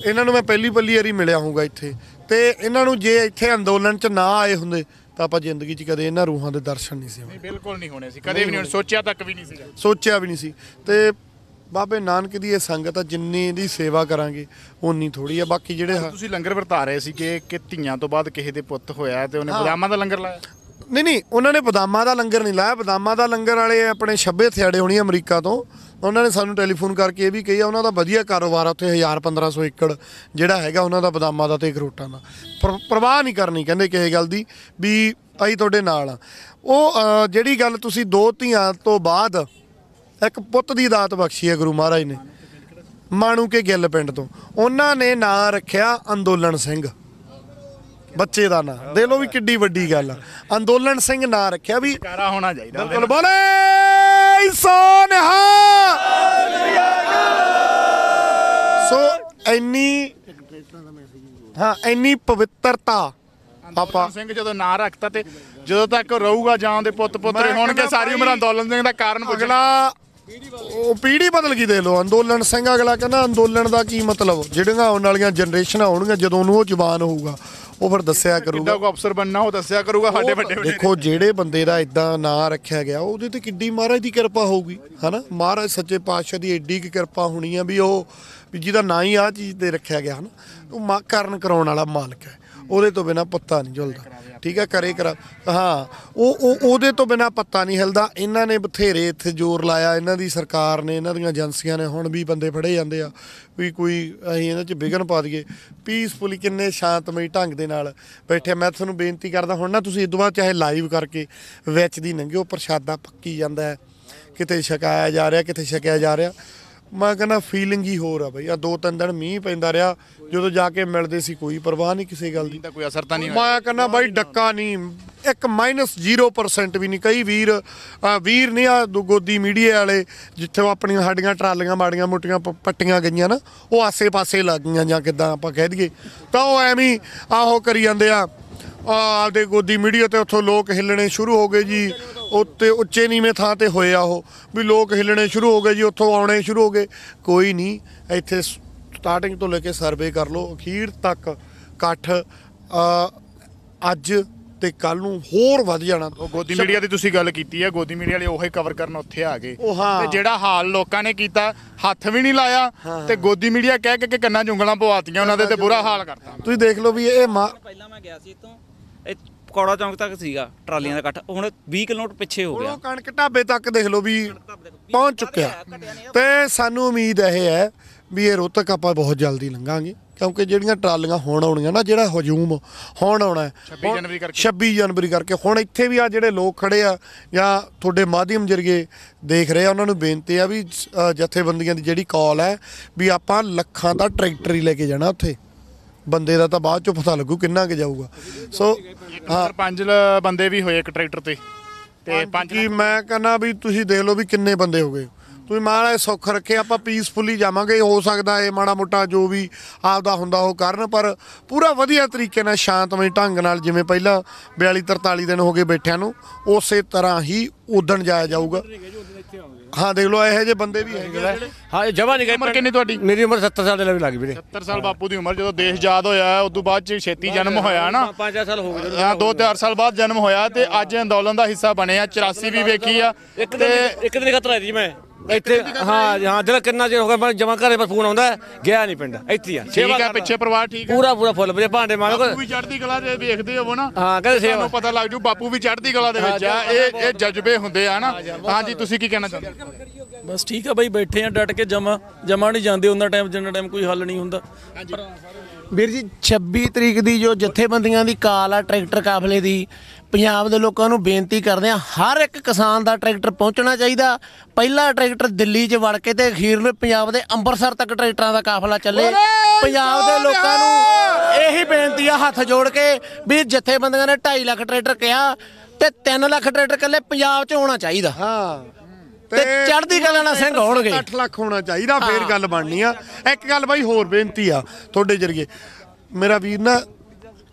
ਇਹਨਾਂ ਨੂੰ ਮੈਂ ਪਹਿਲੀ ਪੱਲੀ ਵਾਰੀ ਮਿਲਿਆ ਹੋਊਗਾ ਇੱਥੇ ਤੇ ਇਹਨਾਂ ਨੂੰ ਜੇ ਇੱਥੇ ਅੰਦੋਲਨ 'ਚ ਨਾ ਆਏ ਹੁੰਦੇ ਤਾਂ ਆਪਾਂ ਜ਼ਿੰਦਗੀ 'ਚ ਕਦੇ ਇਹਨਾਂ ਰੂਹਾਂ ਦੇ ਦਰਸ਼ਨ ਨਹੀਂ ਸੀ ਹੋਣੇ। ਨਹੀਂ ਬਿਲਕੁਲ ਨਹੀਂ ਹੋਣੇ ਸੀ ਕਦੇ ਵੀ ਨਹੀਂ ਸੋਚਿਆ ਤੱਕ ਵੀ ਨਹੀਂ ਸੀਗਾ ਸੋਚਿਆ ਵੀ ਨਹੀਂ ਸੀ ਤੇ ਬਾਬੇ ਨਾਨਕ ਦੀ ਇਹ ਸੰਗਤ ਆ ਜਿੰਨੀ ਇਹਦੀ ਸੇਵਾ ਕਰਾਂਗੇ ਓਨੀ ਥੋੜੀ ਆ ਬਾਕੀ ਜਿਹੜੇ ਤੁਸੀਂ ਲੰਗਰ ਵਰਤਾ ਰਹੇ ਸੀ ਕਿ ਕਿ ਧੀਆਂ ਤੋਂ ਬਾਅਦ ਕਿਸੇ ਦੇ ਪੁੱਤ ਹੋਇਆ ਤੇ ਉਹਨੇ ਬਦਾਮਾਂ ਦਾ ਲੰਗਰ ਲਾਇਆ ਨਹੀਂ ਨਹੀਂ ਉਹਨਾਂ ਨੇ ਬਦਾਮਾਂ ਦਾ ਲੰਗਰ ਨਹੀਂ ਲਾਇਆ ਬਦਾਮਾਂ ਦਾ ਲੰਗਰ ਵਾਲੇ ਆਪਣੇ ਛੱਬੇ ਥਿਆੜੇ ਹੋਣੀ ਅਮਰੀਕਾ ਤੋਂ ਉਹਨਾਂ ਨੇ ਸਾਨੂੰ ਟੈਲੀਫੋਨ ਕਰਕੇ ਇਹ ਵੀ ਕਹੀ ਆ ਉਹਨਾਂ ਦਾ ਵਧੀਆ ਕਾਰੋਬਾਰ ਆ ਉੱਥੇ 1500 ਏਕੜ ਜਿਹੜਾ ਹੈਗਾ ਉਹਨਾਂ ਦਾ ਬਦਾਮਾਂ ਦਾ ਤੇ ਅਖਰੋਟਾਂ ਦਾ ਪਰਵਾਹ ਨਹੀਂ ਕਰਨੀ ਕਹਿੰਦੇ ਕਿਸੇ ਗੱਲ ਦੀ ਵੀ ਅਸੀਂ ਤੁਹਾਡੇ ਨਾਲ ਆ ਉਹ ਜਿਹੜੀ ਗੱਲ ਤੁਸੀਂ ਦੋ ਧੀਆਂ ਤੋਂ ਬਾਅਦ ਇੱਕ ਪੁੱਤ ਦੀ ਦਾਤ ਬਖਸ਼ੀ ਹੈ ਗੁਰੂ ਮਹਾਰਾਜ ਨੇ ਮਾਣੂ ਕੇ ਗਿੱਲ ਪਿੰਡ ਤੋਂ ਉਹਨਾਂ ਨੇ ਨਾਂ ਰੱਖਿਆ ਅੰਦੋਲਨ ਸਿੰਘ ਬੱਚੇ ਦਾ ਨਾਂ ਦੇ ਲੋ ਵੀ ਕਿੱਡੀ ਵੱਡੀ ਗੱਲ ਆ ਅੰਦੋਲਨ ਸਿੰਘ ਨਾਂ ਰੱਖਿਆ ਵੀ ਹੋਣਾ ਚਾਹੀਦਾ ਬਿਲਕੁਲ ਬੋਲੇ ਇਨਸਾਨ ਹਾਂ ਸੋ ਐਨੀ ਹਾਂ ਐਨੀ ਪਵਿੱਤਰਤਾ ਆਪਾ ਸਿੰਘ ਜਦੋਂ ਨਾਂ ਰੱਖਤਾ ਤੇ ਜਦੋਂ ਤੱਕ ਰਹੂਗਾ ਜਾਂ ਦੇ ਪੁੱਤ ਪੁੱਤਰੇ ਹੋਣਗੇ ਸਾਰੀ ਉਮਰ ਅੰਦੋਲਨ ਸਿੰਘ ਦਾ ਕਾਰਨ ਪੁੱਛਣਾ ਉਹ ਪੀੜੀ ਬਦਲ ਗਈ ਦੇ ਲੋ ਅੰਦੋਲਨ ਸਿੰਘ ਅਗਲਾ ਕਹਿੰਦਾ ਅੰਦੋਲਨ ਦਾ ਕੀ ਮਤਲਬ ਜਿਹੜੀਆਂ ਆਉਣ ਵਾਲੀਆਂ ਜਨਰੇਸ਼ਨਾਂ ਹੋਣਗੀਆਂ ਜਦੋਂ ਉਹਨੂੰ ਉਹ ਜਵਾਨ ਹੋਊਗਾ ਉਹ ਫਿਰ ਦੱਸਿਆ ਕਰੂਗਾ ਕਿੱਦਾਂ ਕੋ ਅਫਸਰ ਬੰਨਾ ਉਹ ਦੱਸਿਆ ਕਰੂਗਾ ਸਾਡੇ ਵੱਡੇ ਵੱਡੇ ਦੇਖੋ ਜਿਹੜੇ ਬੰਦੇ ਦਾ ਇਦਾਂ ਨਾਂ ਰੱਖਿਆ ਗਿਆ ਉਹਦੇ ਤੇ ਕਿੱਡੀ ਮਹਾਰਾਜ ਦੀ ਕਿਰਪਾ ਹੋਊਗੀ ਹਨਾ ਮਹਾਰਾਜ ਸੱਚੇ ਪਾਤਸ਼ਾਹ ਦੀ ਏਡੀ ਕੁ ਕਿਰਪਾ ਹੋਣੀ ਆ ਵੀ ਉਹ ਵੀ ਜਿਹਦਾ ਨਾਂ ਹੀ ਆ ਚੀਜ਼ ਤੇ ਰੱਖਿਆ ਗਿਆ ਹਨਾ ਉਹ ਮਾ ਕਰਨ ਕਰਾਉਣ ਵਾਲਾ ਮਾਲਕ ਹੈ ਉਹਦੇ ਤੋਂ ਬਿਨਾ ਪੱਤਾ ਨਹੀਂ ਝੁਲਦਾ ਠੀਕ ਹੈ ਕਰੇ ਕਰਾ ਹਾਂ ਉਹ ਉਹ ਉਹਦੇ ਤੋਂ ਬਿਨਾ ਪੱਤਾ ਨਹੀਂ ਹਿਲਦਾ ਇਹਨਾਂ ਨੇ ਬਥੇਰੇ ਇੱਥੇ ਜ਼ੋਰ ਲਾਇਆ ਇਹਨਾਂ ਦੀ ਸਰਕਾਰ ਨੇ ਇਹਨਾਂ ਦੀਆਂ ਏਜੰਸੀਆਂ ਨੇ ਹੁਣ ਵੀ ਬੰਦੇ ਫੜੇ ਜਾਂਦੇ ਆ ਵੀ ਕੋਈ ਅਸੀਂ ਇਹਨਾਂ 'ਚ ਵਿਗਨ ਪਾ ਦਈਏ ਪੀਸਫੁਲੀ ਕਿੰਨੇ ਸ਼ਾਂਤਮਈ ਢੰਗ ਦੇ ਨਾਲ ਬੈਠੇ ਮੈਂ ਤੁਹਾਨੂੰ ਬੇਨਤੀ ਕਰਦਾ ਹੁਣ ਨਾ ਤੁਸੀਂ ਇਸ ਤੋਂ ਬਾਅਦ ਚਾਹੇ ਲਾਈਵ ਕਰਕੇ ਵਿੱਚ ਦੀ ਨੰਗਿਓ ਪ੍ਰਸ਼ਾਦਾ ਪੱਕੀ ਜਾਂਦਾ ਕਿਤੇ ਛਕਾਇਆ ਜਾ ਰਿਹਾ ਕਿਤੇ ਛਕਿਆ ਜਾ ਰਿਹਾ ਮੈਂ ਕਹਿੰਦਾ ਫੀਲਿੰਗ ਹੀ ਹੋਰ ਆ ਬਈ ਆ ਦੋ ਤਿੰਨ ਦਿਨ ਮੀਂਹ ਪੈਂਦਾ ਰਿਹਾ ਜਦੋਂ ਜਾ ਕੇ ਮਿਲਦੇ ਸੀ ਕੋਈ ਪਰਵਾਹ ਨਹੀਂ ਕਿਸੇ ਗੱਲ ਦੀ ਤਾਂ ਕੋਈ ਅਸਰ ਤਾਂ ਨਹੀਂ ਹੋਇਆ ਮੈਂ ਕਹਿੰਦਾ ਬਾਈ ਡੱਕਾ ਨਹੀਂ ਇੱਕ -0% ਵੀ ਨਹੀਂ ਕਈ ਵੀਰ ਵੀਰ ਨਹੀਂ ਆ ਗੋਦੀ ਮੀਡੀਆ ਵਾਲੇ ਜਿੱਥੇ ਆਪਣੀਆਂ ਸਾਡੀਆਂ ਟਰਾਲੀਆਂ ਮਾੜੀਆਂ ਮੋਟੀਆਂ ਪੱਟੀਆਂ ਗਈਆਂ ਨਾ ਉਹ ਆਸੇ-ਪਾਸੇ ਲੱਗੀਆਂ ਜਾਂ ਕਿਦਾਂ ਆਪਾਂ ਕਹਿ ਦਈਏ ਤਾਂ ਉਹ ਐਵੇਂ ਆਹੋ ਕਰੀ ਜਾਂਦੇ ਆ ਆਪਦੇ ਗੋਦੀ ਮੀਡੀਆ ਤੇ ਉੱਥੋਂ ਲੋਕ ਹਿੱਲਣੇ ਸ਼ੁਰੂ ਹੋ ਗਏ ਜੀ ਉੱਤੇ ਉੱਚੇ ਨੀਵੇਂ ਥਾਂ ਤੇ ਹੋਏ ਆ ਉਹ ਵੀ ਲੋਕ ਹਿੱਲਣੇ ਸ਼ੁਰੂ ਹੋ ਗਏ ਜੀ ਉੱਥੋਂ ਆਉਣੇ ਸ਼ੁਰੂ ਹੋ ਗਏ ਕੋਈ ਨਹੀਂ ਇੱਥੇ ਸਟਾਰਟਿੰਗ ਤੋਂ ਲੈ ਕੇ ਸਰਵੇ ਕਰ ਲਓ ਅਖੀਰ ਤੱਕ ਇਕੱਠ ਅੱਜ ਤੇ ਕੱਲ ਨੂੰ ਹੋਰ ਵੱਧ ਜਾਣਾ ਗੋਦੀ ਮੀਡੀਆ ਦੀ ਤੁਸੀਂ ਗੱਲ ਕੀਤੀ ਹੈ ਗੋਦੀ ਮੀਡੀਆ ਵਾਲੇ ਉਹੀ ਕਵਰ ਕਰਨ ਉੱਥੇ ਆ ਗਏ ਤੇ ਜਿਹੜਾ ਹਾਲ ਲੋਕਾਂ ਨੇ ਕੀਤਾ ਹੱਥ ਵੀ ਨਹੀਂ ਲਾਇਆ ਤੇ ਗੋਦੀ ਮੀਡੀਆ ਕਹਿ ਕੇ ਕਿ ਕੰਨਾਂ ਜੁੰਗਲਾਂ ਪਵਾਤੀਆਂ ਉਹਨਾਂ ਦੇ ਤੇ ਬੁਰਾ ਹਾਲ ਕਰਤਾ ਤੁਸੀਂ ਦੇਖ ਲਓ ਵੀ ਇਹ ਪਹਿਲਾਂ ਮੈਂ ਗਿਆ ਸੀ ਇਤੋਂ ਇਹ ਕੋੜਾ ਚੌਂਕ ਤੱਕ ਸੀਗਾ ਟਰਾਲੀਆਂ ਦਾ ਇਕੱਠ ਹੁਣ 20 ਕਿਲੋਮੀਟਰ ਪਿੱਛੇ ਹੋ ਗਿਆ ਉਹ ਕਣਕ ਢਾਬੇ ਤੱਕ ਦੇਖ ਲਓ ਵੀ ਪਹੁੰਚ ਚੁੱਕਿਆ ਤੇ ਸਾਨੂੰ ਉਮੀਦ ਇਹ ਹੈ ਵੀ ਇਹ ਰੋਤਕ ਆਪਾਂ ਬਹੁਤ ਜਲਦੀ ਲੰਘਾਂਗੇ ਕਿਉਂਕਿ ਜਿਹੜੀਆਂ ਟਰਾਲੀਆਂ ਹੁਣ ਆਉਣੀਆਂ ਨਾ ਜਿਹੜਾ ਹਜੂਮ ਹੁਣ ਆਉਣਾ 26 ਜਨਵਰੀ ਕਰਕੇ 26 ਜਨਵਰੀ ਕਰਕੇ ਹੁਣ ਇੱਥੇ ਵੀ ਆ ਜਿਹੜੇ ਲੋਕ ਖੜੇ ਆ ਜਾਂ ਤੁਹਾਡੇ ਮਾਧਿਅਮ ਜਰੀਏ ਦੇਖ ਰਹੇ ਆ ਉਹਨਾਂ ਨੂੰ ਬੇਨਤੀ ਆ ਵੀ ਜਥੇਬੰਦੀਆਂ ਦੀ ਜਿਹੜੀ ਕਾਲ ਹੈ ਵੀ ਆਪਾਂ ਲੱਖਾਂ ਦਾ ਟਰੈਕਟਰ ਹੀ ਲੈ ਕੇ ਜਾਣਾ ਉੱਥੇ ਬੰਦੇ ਦਾ ਤਾਂ ਬਾਅਦ ਚੋਂ ਪਤਾ ਲੱਗੂ ਕਿੰਨਾ ਕਿ ਜਾਊਗਾ ਸੋ ਹਾਂ ਪੰਜ ਬੰਦੇ ਵੀ ਹੋਏ ਇੱਕ ਟਰੈਕਟਰ ਤੇ ਤੇ ਪੰਜ ਕੀ ਮੈਂ ਕਹਿੰਦਾ ਵੀ ਤੁਸੀਂ ਦੇਖ ਲਓ ਵੀ ਕਿੰਨੇ ਬੰਦੇ ਹੋ ਗਏ ਤੁਸੀਂ ਮਾੜਾ ਸੁੱਖ ਰੱਖੇ ਆਪਾਂ ਪੀਸਫੁਲੀ ਜਾਵਾਂਗੇ ਹੋ ਸਕਦਾ ਇਹ ਮਾੜਾ ਮੋਟਾ ਜੋ ਵੀ ਆਪਦਾ ਹੁੰਦਾ ਉਹ ਕਰਨ ਪਰ ਪੂਰਾ ਵਧੀਆ ਤਰੀਕੇ ਨਾਲ ਸ਼ਾਂਤਮਈ ਢੰਗ ਨਾਲ ਜਿਵੇਂ ਪਹਿਲਾਂ 42 43 ਦਿਨ ਹੋ ਗਏ ਬੈਠਿਆਂ ਨੂੰ ਉਸੇ ਤਰ੍ਹਾਂ ਹੀ ਉਦਣ ਜਾਇਆ ਜਾਊਗਾ ਹਾਂ ਦੇਖ ਲਓ ਇਹੋ ਜਿਹੇ ਬੰਦੇ ਵੀ ਹੈਗੇ ਜਿਹੜੇ ਹਾਂ ਜਵਾ ਨਹੀਂ ਗਏ ਉਮਰ ਕਿੰਨੀ ਤੁਹਾਡੀ ਮੇਰੀ ਉਮਰ 70 ਸਾਲ ਦੇ ਲੱਗ ਵੀਰੇ 70 ਸਾਲ ਬਾਪੂ ਦੀ ਉਮਰ ਜਦੋਂ ਦੇਸ਼ ਆਜ਼ਾਦ ਹੋਇਆ ਉਸ ਤੋਂ ਬਾਅਦ ਚ ਛੇਤੀ ਜਨਮ ਹੋਇਆ ਨਾ 5 ਸਾਲ ਹੋ ਗਏ ਹਾਂ 2-4 ਸਾਲ ਬਾਅਦ ਜਨਮ ਹੋਇਆ ਤੇ ਅੱਜ ਅੰਦੋਲਨ ਦਾ ਹਿੱਸਾ ਬਣੇ ਆ 84 ਵੀ ਵੇਖੀ ਆ ਇੱਕ ਦਿਨ ਇੱਕ ਦਿਨ ਖਤਰਾ ਜੀ ਮੈਂ ਇੱਥੇ ਹਾਂ ਹਾਂ ਜਿਹੜਾ ਕਿੰਨਾ ਚਿਰ ਹੋ ਗਿਆ ਮੈਂ ਜਮਾ ਘਰੇ ਪਰ ਫੋਨ ਆਉਂਦਾ ਗਿਆ ਨਹੀਂ ਪਿੰਡ ਇੱਥੇ ਆ ਠੀਕ ਆ ਪਿੱਛੇ ਪਰਿਵਾਰ ਠੀਕ ਹੈ ਪੂਰਾ ਪੂਰਾ ਫੁੱਲ ਬਜੇ ਭਾਂਡੇ ਮਾਲਕ ਬਾਪੂ ਵੀ ਚੜਦੀ ਕਲਾ ਦੇ ਵੇਖਦੇ ਹੋਵੋ ਨਾ ਹਾਂ ਕਹਿੰਦੇ ਸੇਵਾ ਤੁਹਾਨੂੰ ਪਤਾ ਲੱਗ ਜੂ ਬਾਪੂ ਵੀ ਚੜਦੀ ਕਲਾ ਦੇ ਵਿੱਚ ਆ ਇਹ ਇਹ ਜਜ਼ਬੇ ਹੁੰਦੇ ਆ ਨਾ ਹਾਂਜੀ ਤੁਸੀਂ ਕੀ ਕਹਿਣਾ ਚਾਹੁੰਦੇ ਬਸ ਠੀਕ ਆ ਬਾਈ ਬੈਠੇ ਆ ਡਟ ਕੇ ਜਮਾ ਜਮਾ ਨਹੀਂ ਜਾਂਦੇ ਉਹਨਾਂ ਟਾਈਮ ਜਿੰਨਾ ਟਾਈਮ ਕੋਈ ਹੱਲ ਨਹੀਂ ਹੁੰਦਾ ਵੀਰ ਜੀ 26 ਤਰੀਕ ਦੀ ਜੋ ਜਥੇਬੰਦੀਆਂ ਦੀ ਕਾਲ ਆ ਟਰੈਕਟਰ ਕਾਫਲੇ ਦੀ ਪੰਜਾਬ ਦੇ ਲੋਕਾਂ ਨੂੰ ਬੇਨਤੀ ਕਰਦੇ ਆ ਹਰ ਇੱਕ ਕਿਸਾਨ ਦਾ ਟਰੈਕਟਰ ਪਹੁੰਚਣਾ ਚਾਹੀਦਾ ਪਹਿਲਾ ਟਰੈਕਟਰ ਦਿੱਲੀ 'ਚ ਵੜ ਕੇ ਤੇ ਅਖੀਰਲੇ ਪੰਜਾਬ ਦੇ ਅੰਮ੍ਰਿਤਸਰ ਤੱਕ ਟਰੈਕਟਰਾਂ ਦਾ ਕਾਫਲਾ ਚੱਲੇ ਪੰਜਾਬ ਦੇ ਲੋਕਾਂ ਨੂੰ ਇਹੀ ਬੇਨਤੀ ਆ ਹੱਥ ਜੋੜ ਕੇ ਵੀ ਜਿੱਥੇ ਬੰਦਿਆਂ ਨੇ 2.5 ਲੱਖ ਟਰੈਕਟਰ ਕਿਹਾ ਤੇ 3 ਲੱਖ ਟਰੈਕਟਰ ਕੱਲੇ ਪੰਜਾਬ 'ਚ ਹੋਣਾ ਚਾਹੀਦਾ ਹਾਂ ਤੇ ਚੜ੍ਹਦੀ ਕਲਾ ਨਾਲ ਸਿੰਘ ਹੋਣਗੇ 8 ਲੱਖ ਹੋਣਾ ਚਾਹੀਦਾ ਫੇਰ ਗੱਲ ਬਣਨੀ ਆ ਇੱਕ ਗੱਲ ਬਾਈ ਹੋਰ ਬੇਨਤੀ ਆ ਤੁਹਾਡੇ ਜਰੀਏ ਮੇਰਾ ਵੀਰ ਨਾ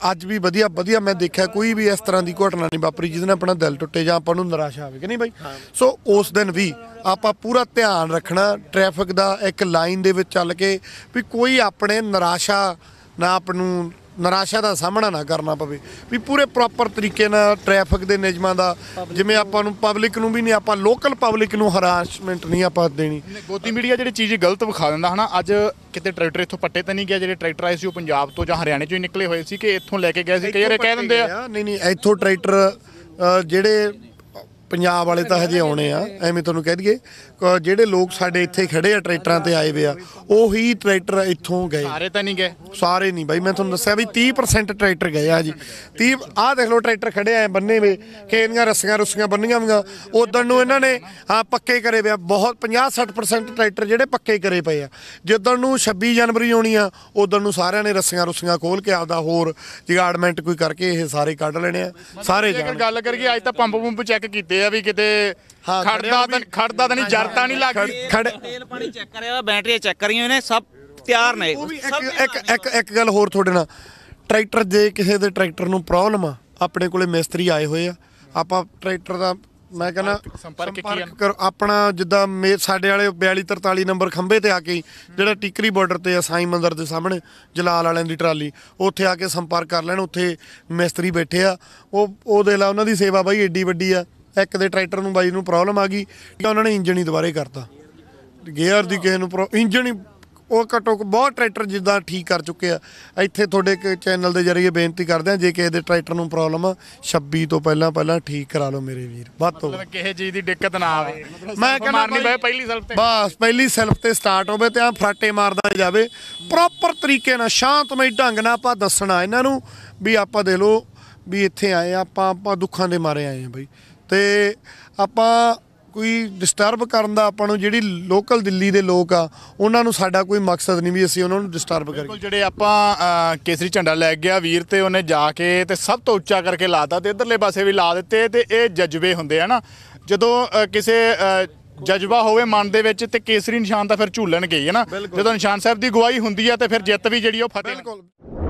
ਅੱਜ ਵੀ ਵਧੀਆ ਵਧੀਆ ਮੈਂ ਦੇਖਿਆ ਕੋਈ ਵੀ ਇਸ ਤਰ੍ਹਾਂ ਦੀ ਘਟਨਾ ਨਹੀਂ ਵਾਪਰੀ ਜਿਹਦੇ ਨਾਲ ਆਪਣਾ ਦਿਲ ਟੁੱਟੇ ਜਾਂ ਆਪਾਂ ਨੂੰ ਨਿਰਾਸ਼ਾ ਆਵੇ ਕਿ ਨਹੀਂ ਬਾਈ ਸੋ ਉਸ ਦਿਨ ਵੀ ਆਪਾਂ ਪੂਰਾ ਧਿਆਨ ਰੱਖਣਾ ਟ੍ਰੈਫਿਕ ਦਾ ਇੱਕ ਲਾਈਨ ਦੇ ਵਿੱਚ ਚੱਲ ਕੇ ਵੀ ਕੋਈ ਆਪਣੇ ਨਿਰਾਸ਼ਾ ਨਾ ਆਪ ਨੂੰ ਨਰਾਸ਼ਾ ਦਾ ਸਾਹਮਣਾ ਨਾ ਕਰਨਾ ਪਵੇ ਵੀ ਪੂਰੇ ਪ੍ਰੋਪਰ ਤਰੀਕੇ ਨਾਲ ਟ੍ਰੈਫਿਕ ਦੇ ਨਿਯਮਾਂ ਦਾ ਜਿਵੇਂ ਆਪਾਂ ਨੂੰ ਪਬਲਿਕ ਨੂੰ ਵੀ ਨਹੀਂ ਆਪਾਂ ਲੋਕਲ ਪਬਲਿਕ ਨੂੰ ਹਰਾਸਮੈਂਟ ਨਹੀਂ ਆਪਾਂ ਦੇਣੀ ਗੋਦੀ ਮੀਡੀਆ ਜਿਹੜੀ ਚੀਜ਼ ਗਲਤ ਵਿਖਾ ਦਿੰਦਾ ਹਨਾ ਅੱਜ ਕਿਤੇ ਟਰੈਕਟਰ ਇੱਥੋਂ ਪੱਟੇ ਤਾਂ ਨਹੀਂ ਗਿਆ ਜਿਹੜੇ ਟਰੈਕਟਰ ਆਏ ਸੀ ਉਹ ਪੰਜਾਬ ਤੋਂ ਜਾਂ ਹਰਿਆਣੇ ਚੋਂ ਹੀ ਨਿਕਲੇ ਹੋਏ ਸੀ ਕਿ ਇੱਥੋਂ ਲੈ ਕੇ ਗਏ ਸੀ ਕਈ ਵਾਰ ਕਹਿ ਦਿੰਦੇ ਆ ਨਹੀਂ ਨਹੀਂ ਇੱਥੋਂ ਟਰੈਕਟਰ ਜਿਹੜੇ ਪੰਜਾਬ ਵਾਲੇ ਤਾਂ ਹਜੇ ਆਉਣੇ ਆ ਐਵੇਂ ਤੁਹਾਨੂੰ ਕਹਿ ਦਈਏ ਜਿਹੜੇ ਲੋਕ ਸਾਡੇ ਇੱਥੇ ਖੜੇ ਆ ਟਰੈਕਟਰਾਂ ਤੇ ਆਏ ਵੇ ਆ ਉਹੀ ਟਰੈਕਟਰ ਇੱਥੋਂ ਗਏ ਸਾਰੇ ਤਾਂ ਨਹੀਂ ਗਏ ਸਾਰੇ ਨਹੀਂ ਬਾਈ ਮੈਂ ਤੁਹਾਨੂੰ ਦੱਸਿਆ ਵੀ 30% ਟਰੈਕਟਰ ਗਏ ਆ ਜੀ 30 ਆਹ ਦੇਖ ਲਓ ਟਰੈਕਟਰ ਖੜੇ ਆ ਬੰਨੇ ਵੇ ਕੇਰੀਆਂ ਰੱਸੀਆਂ ਰੁੱਸੀਆਂ ਬੰਨੀਆਂ ਵੀਆਂ ਉਦੋਂ ਨੂੰ ਇਹਨਾਂ ਨੇ ਹਾਂ ਪੱਕੇ ਕਰੇ ਵੇ ਆ, ਬਹੁਤ 50 60% ਟਰੈਕਟਰ ਜਿਹੜੇ ਪੱਕੇ ਕਰੇ ਪਏ ਆ ਜਦੋਂ ਨੂੰ 26 ਜਨਵਰੀ ਆਉਣੀ ਆ ਉਦੋਂ ਨੂੰ ਸਾਰਿਆਂ ਨੇ ਰੱਸੀਆਂ ਰੁੱਸੀਆਂ ਖੋਲ ਕੇ ਆਪਦਾ ਹੋਰ ਜਿਗਾਰਡਮੈਂਟ ਕੋਈ ਕਰਕੇ ਇਹ ਸਾਰੇ ਕੱਢ ਲੈਣੇ ਆ ਸਾਰੇ ਜੇਕਰ ਗੱਲ ਕਰੀਏ ਅੱਜ ਤਾਂ ਪੰਪ ਪੰਪ ਚੈੱਕ ਕੀਤੇ ਇਹ ਆ ਵੀ ਕਿਤੇ ਖੜਦਾ ਤਾਂ ਖੜਦਾ ਤਾਂ ਨਹੀਂ ਜਰਤਾ ਨਹੀਂ ਲੱਗਦੀ ਖੜ ਤੇਲ ਪਾਣੀ ਚੈੱਕ ਕਰਿਆ ਵਾ ਬੈਟਰੀਆਂ ਚੈੱਕ ਕਰੀਆਂ ਨੇ ਸਭ ਤਿਆਰ ਨੇ ਸਭ ਇੱਕ ਇੱਕ ਇੱਕ ਇੱਕ ਗੱਲ ਹੋਰ ਤੁਹਾਡੇ ਨਾਲ ਟਰੈਕਟਰ ਜੇ ਕਿਸੇ ਦੇ ਟਰੈਕਟਰ ਨੂੰ ਪ੍ਰੋਬਲਮ ਆ ਆਪਣੇ ਕੋਲੇ ਮਿਸਤਰੀ ਆਏ ਹੋਏ ਆ ਆਪਾਂ ਟਰੈਕਟਰ ਦਾ ਮੈਂ ਕਹਿੰਦਾ ਸੰਪਰਕ ਕਰ ਕਰੋ ਆਪਣਾ ਜਿੱਦਾਂ ਮੇ- ਸਾਡੇ ਵਾਲੇ 42 43 ਨੰਬਰ ਖੰਭੇ ਤੇ ਆ ਕੇ ਜਿਹੜਾ ਟਿਕਰੀ ਬਾਰਡਰ ਤੇ ਆ ਸਾਈ ਮੰਦਰ ਦੇ ਸਾਹਮਣੇ ਜਲਾਲ ਵਾਲਿਆਂ ਦੀ ਟਰਾਲੀ ਉੱਥੇ ਆ ਕੇ ਸੰਪਰਕ ਕਰ ਲੈਣ ਉੱਥੇ ਮਿਸਤਰੀ ਬੈਠੇ ਆ ਉਹ ਉਹ ਦੇਖ ਲਾ ਉਹਨਾਂ ਦੀ ਸੇਵਾ ਬਾਈ ਏਡੀ ਵੱਡੀ ਆ ਇੱਕ ਦੇ ਟਰੈਕਟਰ ਨੂੰ ਬਾਈ ਨੂੰ ਪ੍ਰੋਬਲਮ ਆ ਗਈ ਤਾਂ ਉਹਨਾਂ ਨੇ ਇੰਜਣ ਹੀ ਦੁਬਾਰੇ ਕਰਤਾ ਗੇਅਰ ਦੀ ਕਿਸੇ ਨੂੰ ਇੰਜਣ ਹੀ ਉਹ ਘਟੋ ਬਹੁਤ ਟਰੈਕਟਰ ਜਿੱਦਾਂ ਠੀਕ ਕਰ ਚੁੱਕੇ ਆ ਇੱਥੇ ਤੁਹਾਡੇ ਇੱਕ ਚੈਨਲ ਦੇ ਜਰੀਏ ਬੇਨਤੀ ਕਰਦੇ ਆ ਜੇ ਕਿਸੇ ਦੇ ਟਰੈਕਟਰ ਨੂੰ ਪ੍ਰੋਬਲਮ 26 ਤੋਂ ਪਹਿਲਾਂ ਪਹਿਲਾਂ ਠੀਕ ਕਰਾ ਲਓ ਮੇਰੇ ਵੀਰ ਵੱਧ ਤੋਂ ਮਤਲਬ ਕਿਸੇ ਚੀਜ਼ ਦੀ ਦਿੱਕਤ ਨਾ ਆਵੇ ਮੈਂ ਕਹਿੰਦਾ ਬਾਈ ਪਹਿਲੀ ਸੈਲਫ ਤੇ ਬਸ ਪਹਿਲੀ ਸੈਲਫ ਤੇ ਸਟਾਰਟ ਹੋਵੇ ਤੇ ਆ ਫਰਾਟੇ ਮਾਰਦਾ ਜਾਵੇ ਪ੍ਰੋਪਰ ਤਰੀਕੇ ਨਾਲ ਸ਼ਾਂਤਮਈ ਢੰਗ ਨਾਲ ਆਪਾਂ ਦੱਸਣਾ ਇਹਨਾਂ ਨੂੰ ਵੀ ਆਪਾਂ ਦੇ ਲੋ ਵੀ ਇੱਥੇ ਆਏ ਆਪਾਂ ਆਪਾਂ ਦੁੱਖਾਂ ਦੇ ਮਾਰੇ ਆਏ ਆ ਬਾਈ ਤੇ ਆਪਾਂ ਕੋਈ ਡਿਸਟਰਬ ਕਰਨ ਦਾ ਆਪਾਂ ਨੂੰ ਜਿਹੜੀ ਲੋਕਲ ਦਿੱਲੀ ਦੇ ਲੋਕ ਆ ਉਹਨਾਂ ਨੂੰ ਸਾਡਾ ਕੋਈ ਮਕਸਦ ਨਹੀਂ ਵੀ ਅਸੀਂ ਉਹਨਾਂ ਨੂੰ ਡਿਸਟਰਬ ਕਰੀਏ ਬਿਲਕੁਲ ਜਿਹੜੇ ਆਪਾਂ ਕੇਸਰੀ ਝੰਡਾ ਲੈ ਗਿਆ ਵੀਰ ਤੇ ਉਹਨੇ ਜਾ ਕੇ ਤੇ ਸਭ ਤੋਂ ਉੱਚਾ ਕਰਕੇ ਲਾਤਾ ਤੇ ਇਧਰਲੇ ਪਾਸੇ ਵੀ ਲਾ ਦਿੱਤੇ ਤੇ ਇਹ ਜਜ਼ਬੇ ਹੁੰਦੇ ਆ ਨਾ ਜਦੋਂ ਕਿਸੇ ਜਜ਼ਬਾ ਹੋਵੇ ਮਨ ਦੇ ਵਿੱਚ ਤੇ ਕੇਸਰੀ ਨਿਸ਼ਾਨ ਤਾਂ ਫਿਰ ਝੂਲਣਗੇ ਹੀ ਹੈ ਨਾ ਜਦੋਂ ਨਿਸ਼ਾਨ ਸਾਹਿਬ ਦੀ ਗਵਾਹੀ ਹੁੰਦੀ ਆ ਤੇ ਫਿਰ ਜਿੱਤ ਵੀ ਜਿਹੜੀ ਉਹ ਫਤਿਹ ਬਿਲਕੁਲ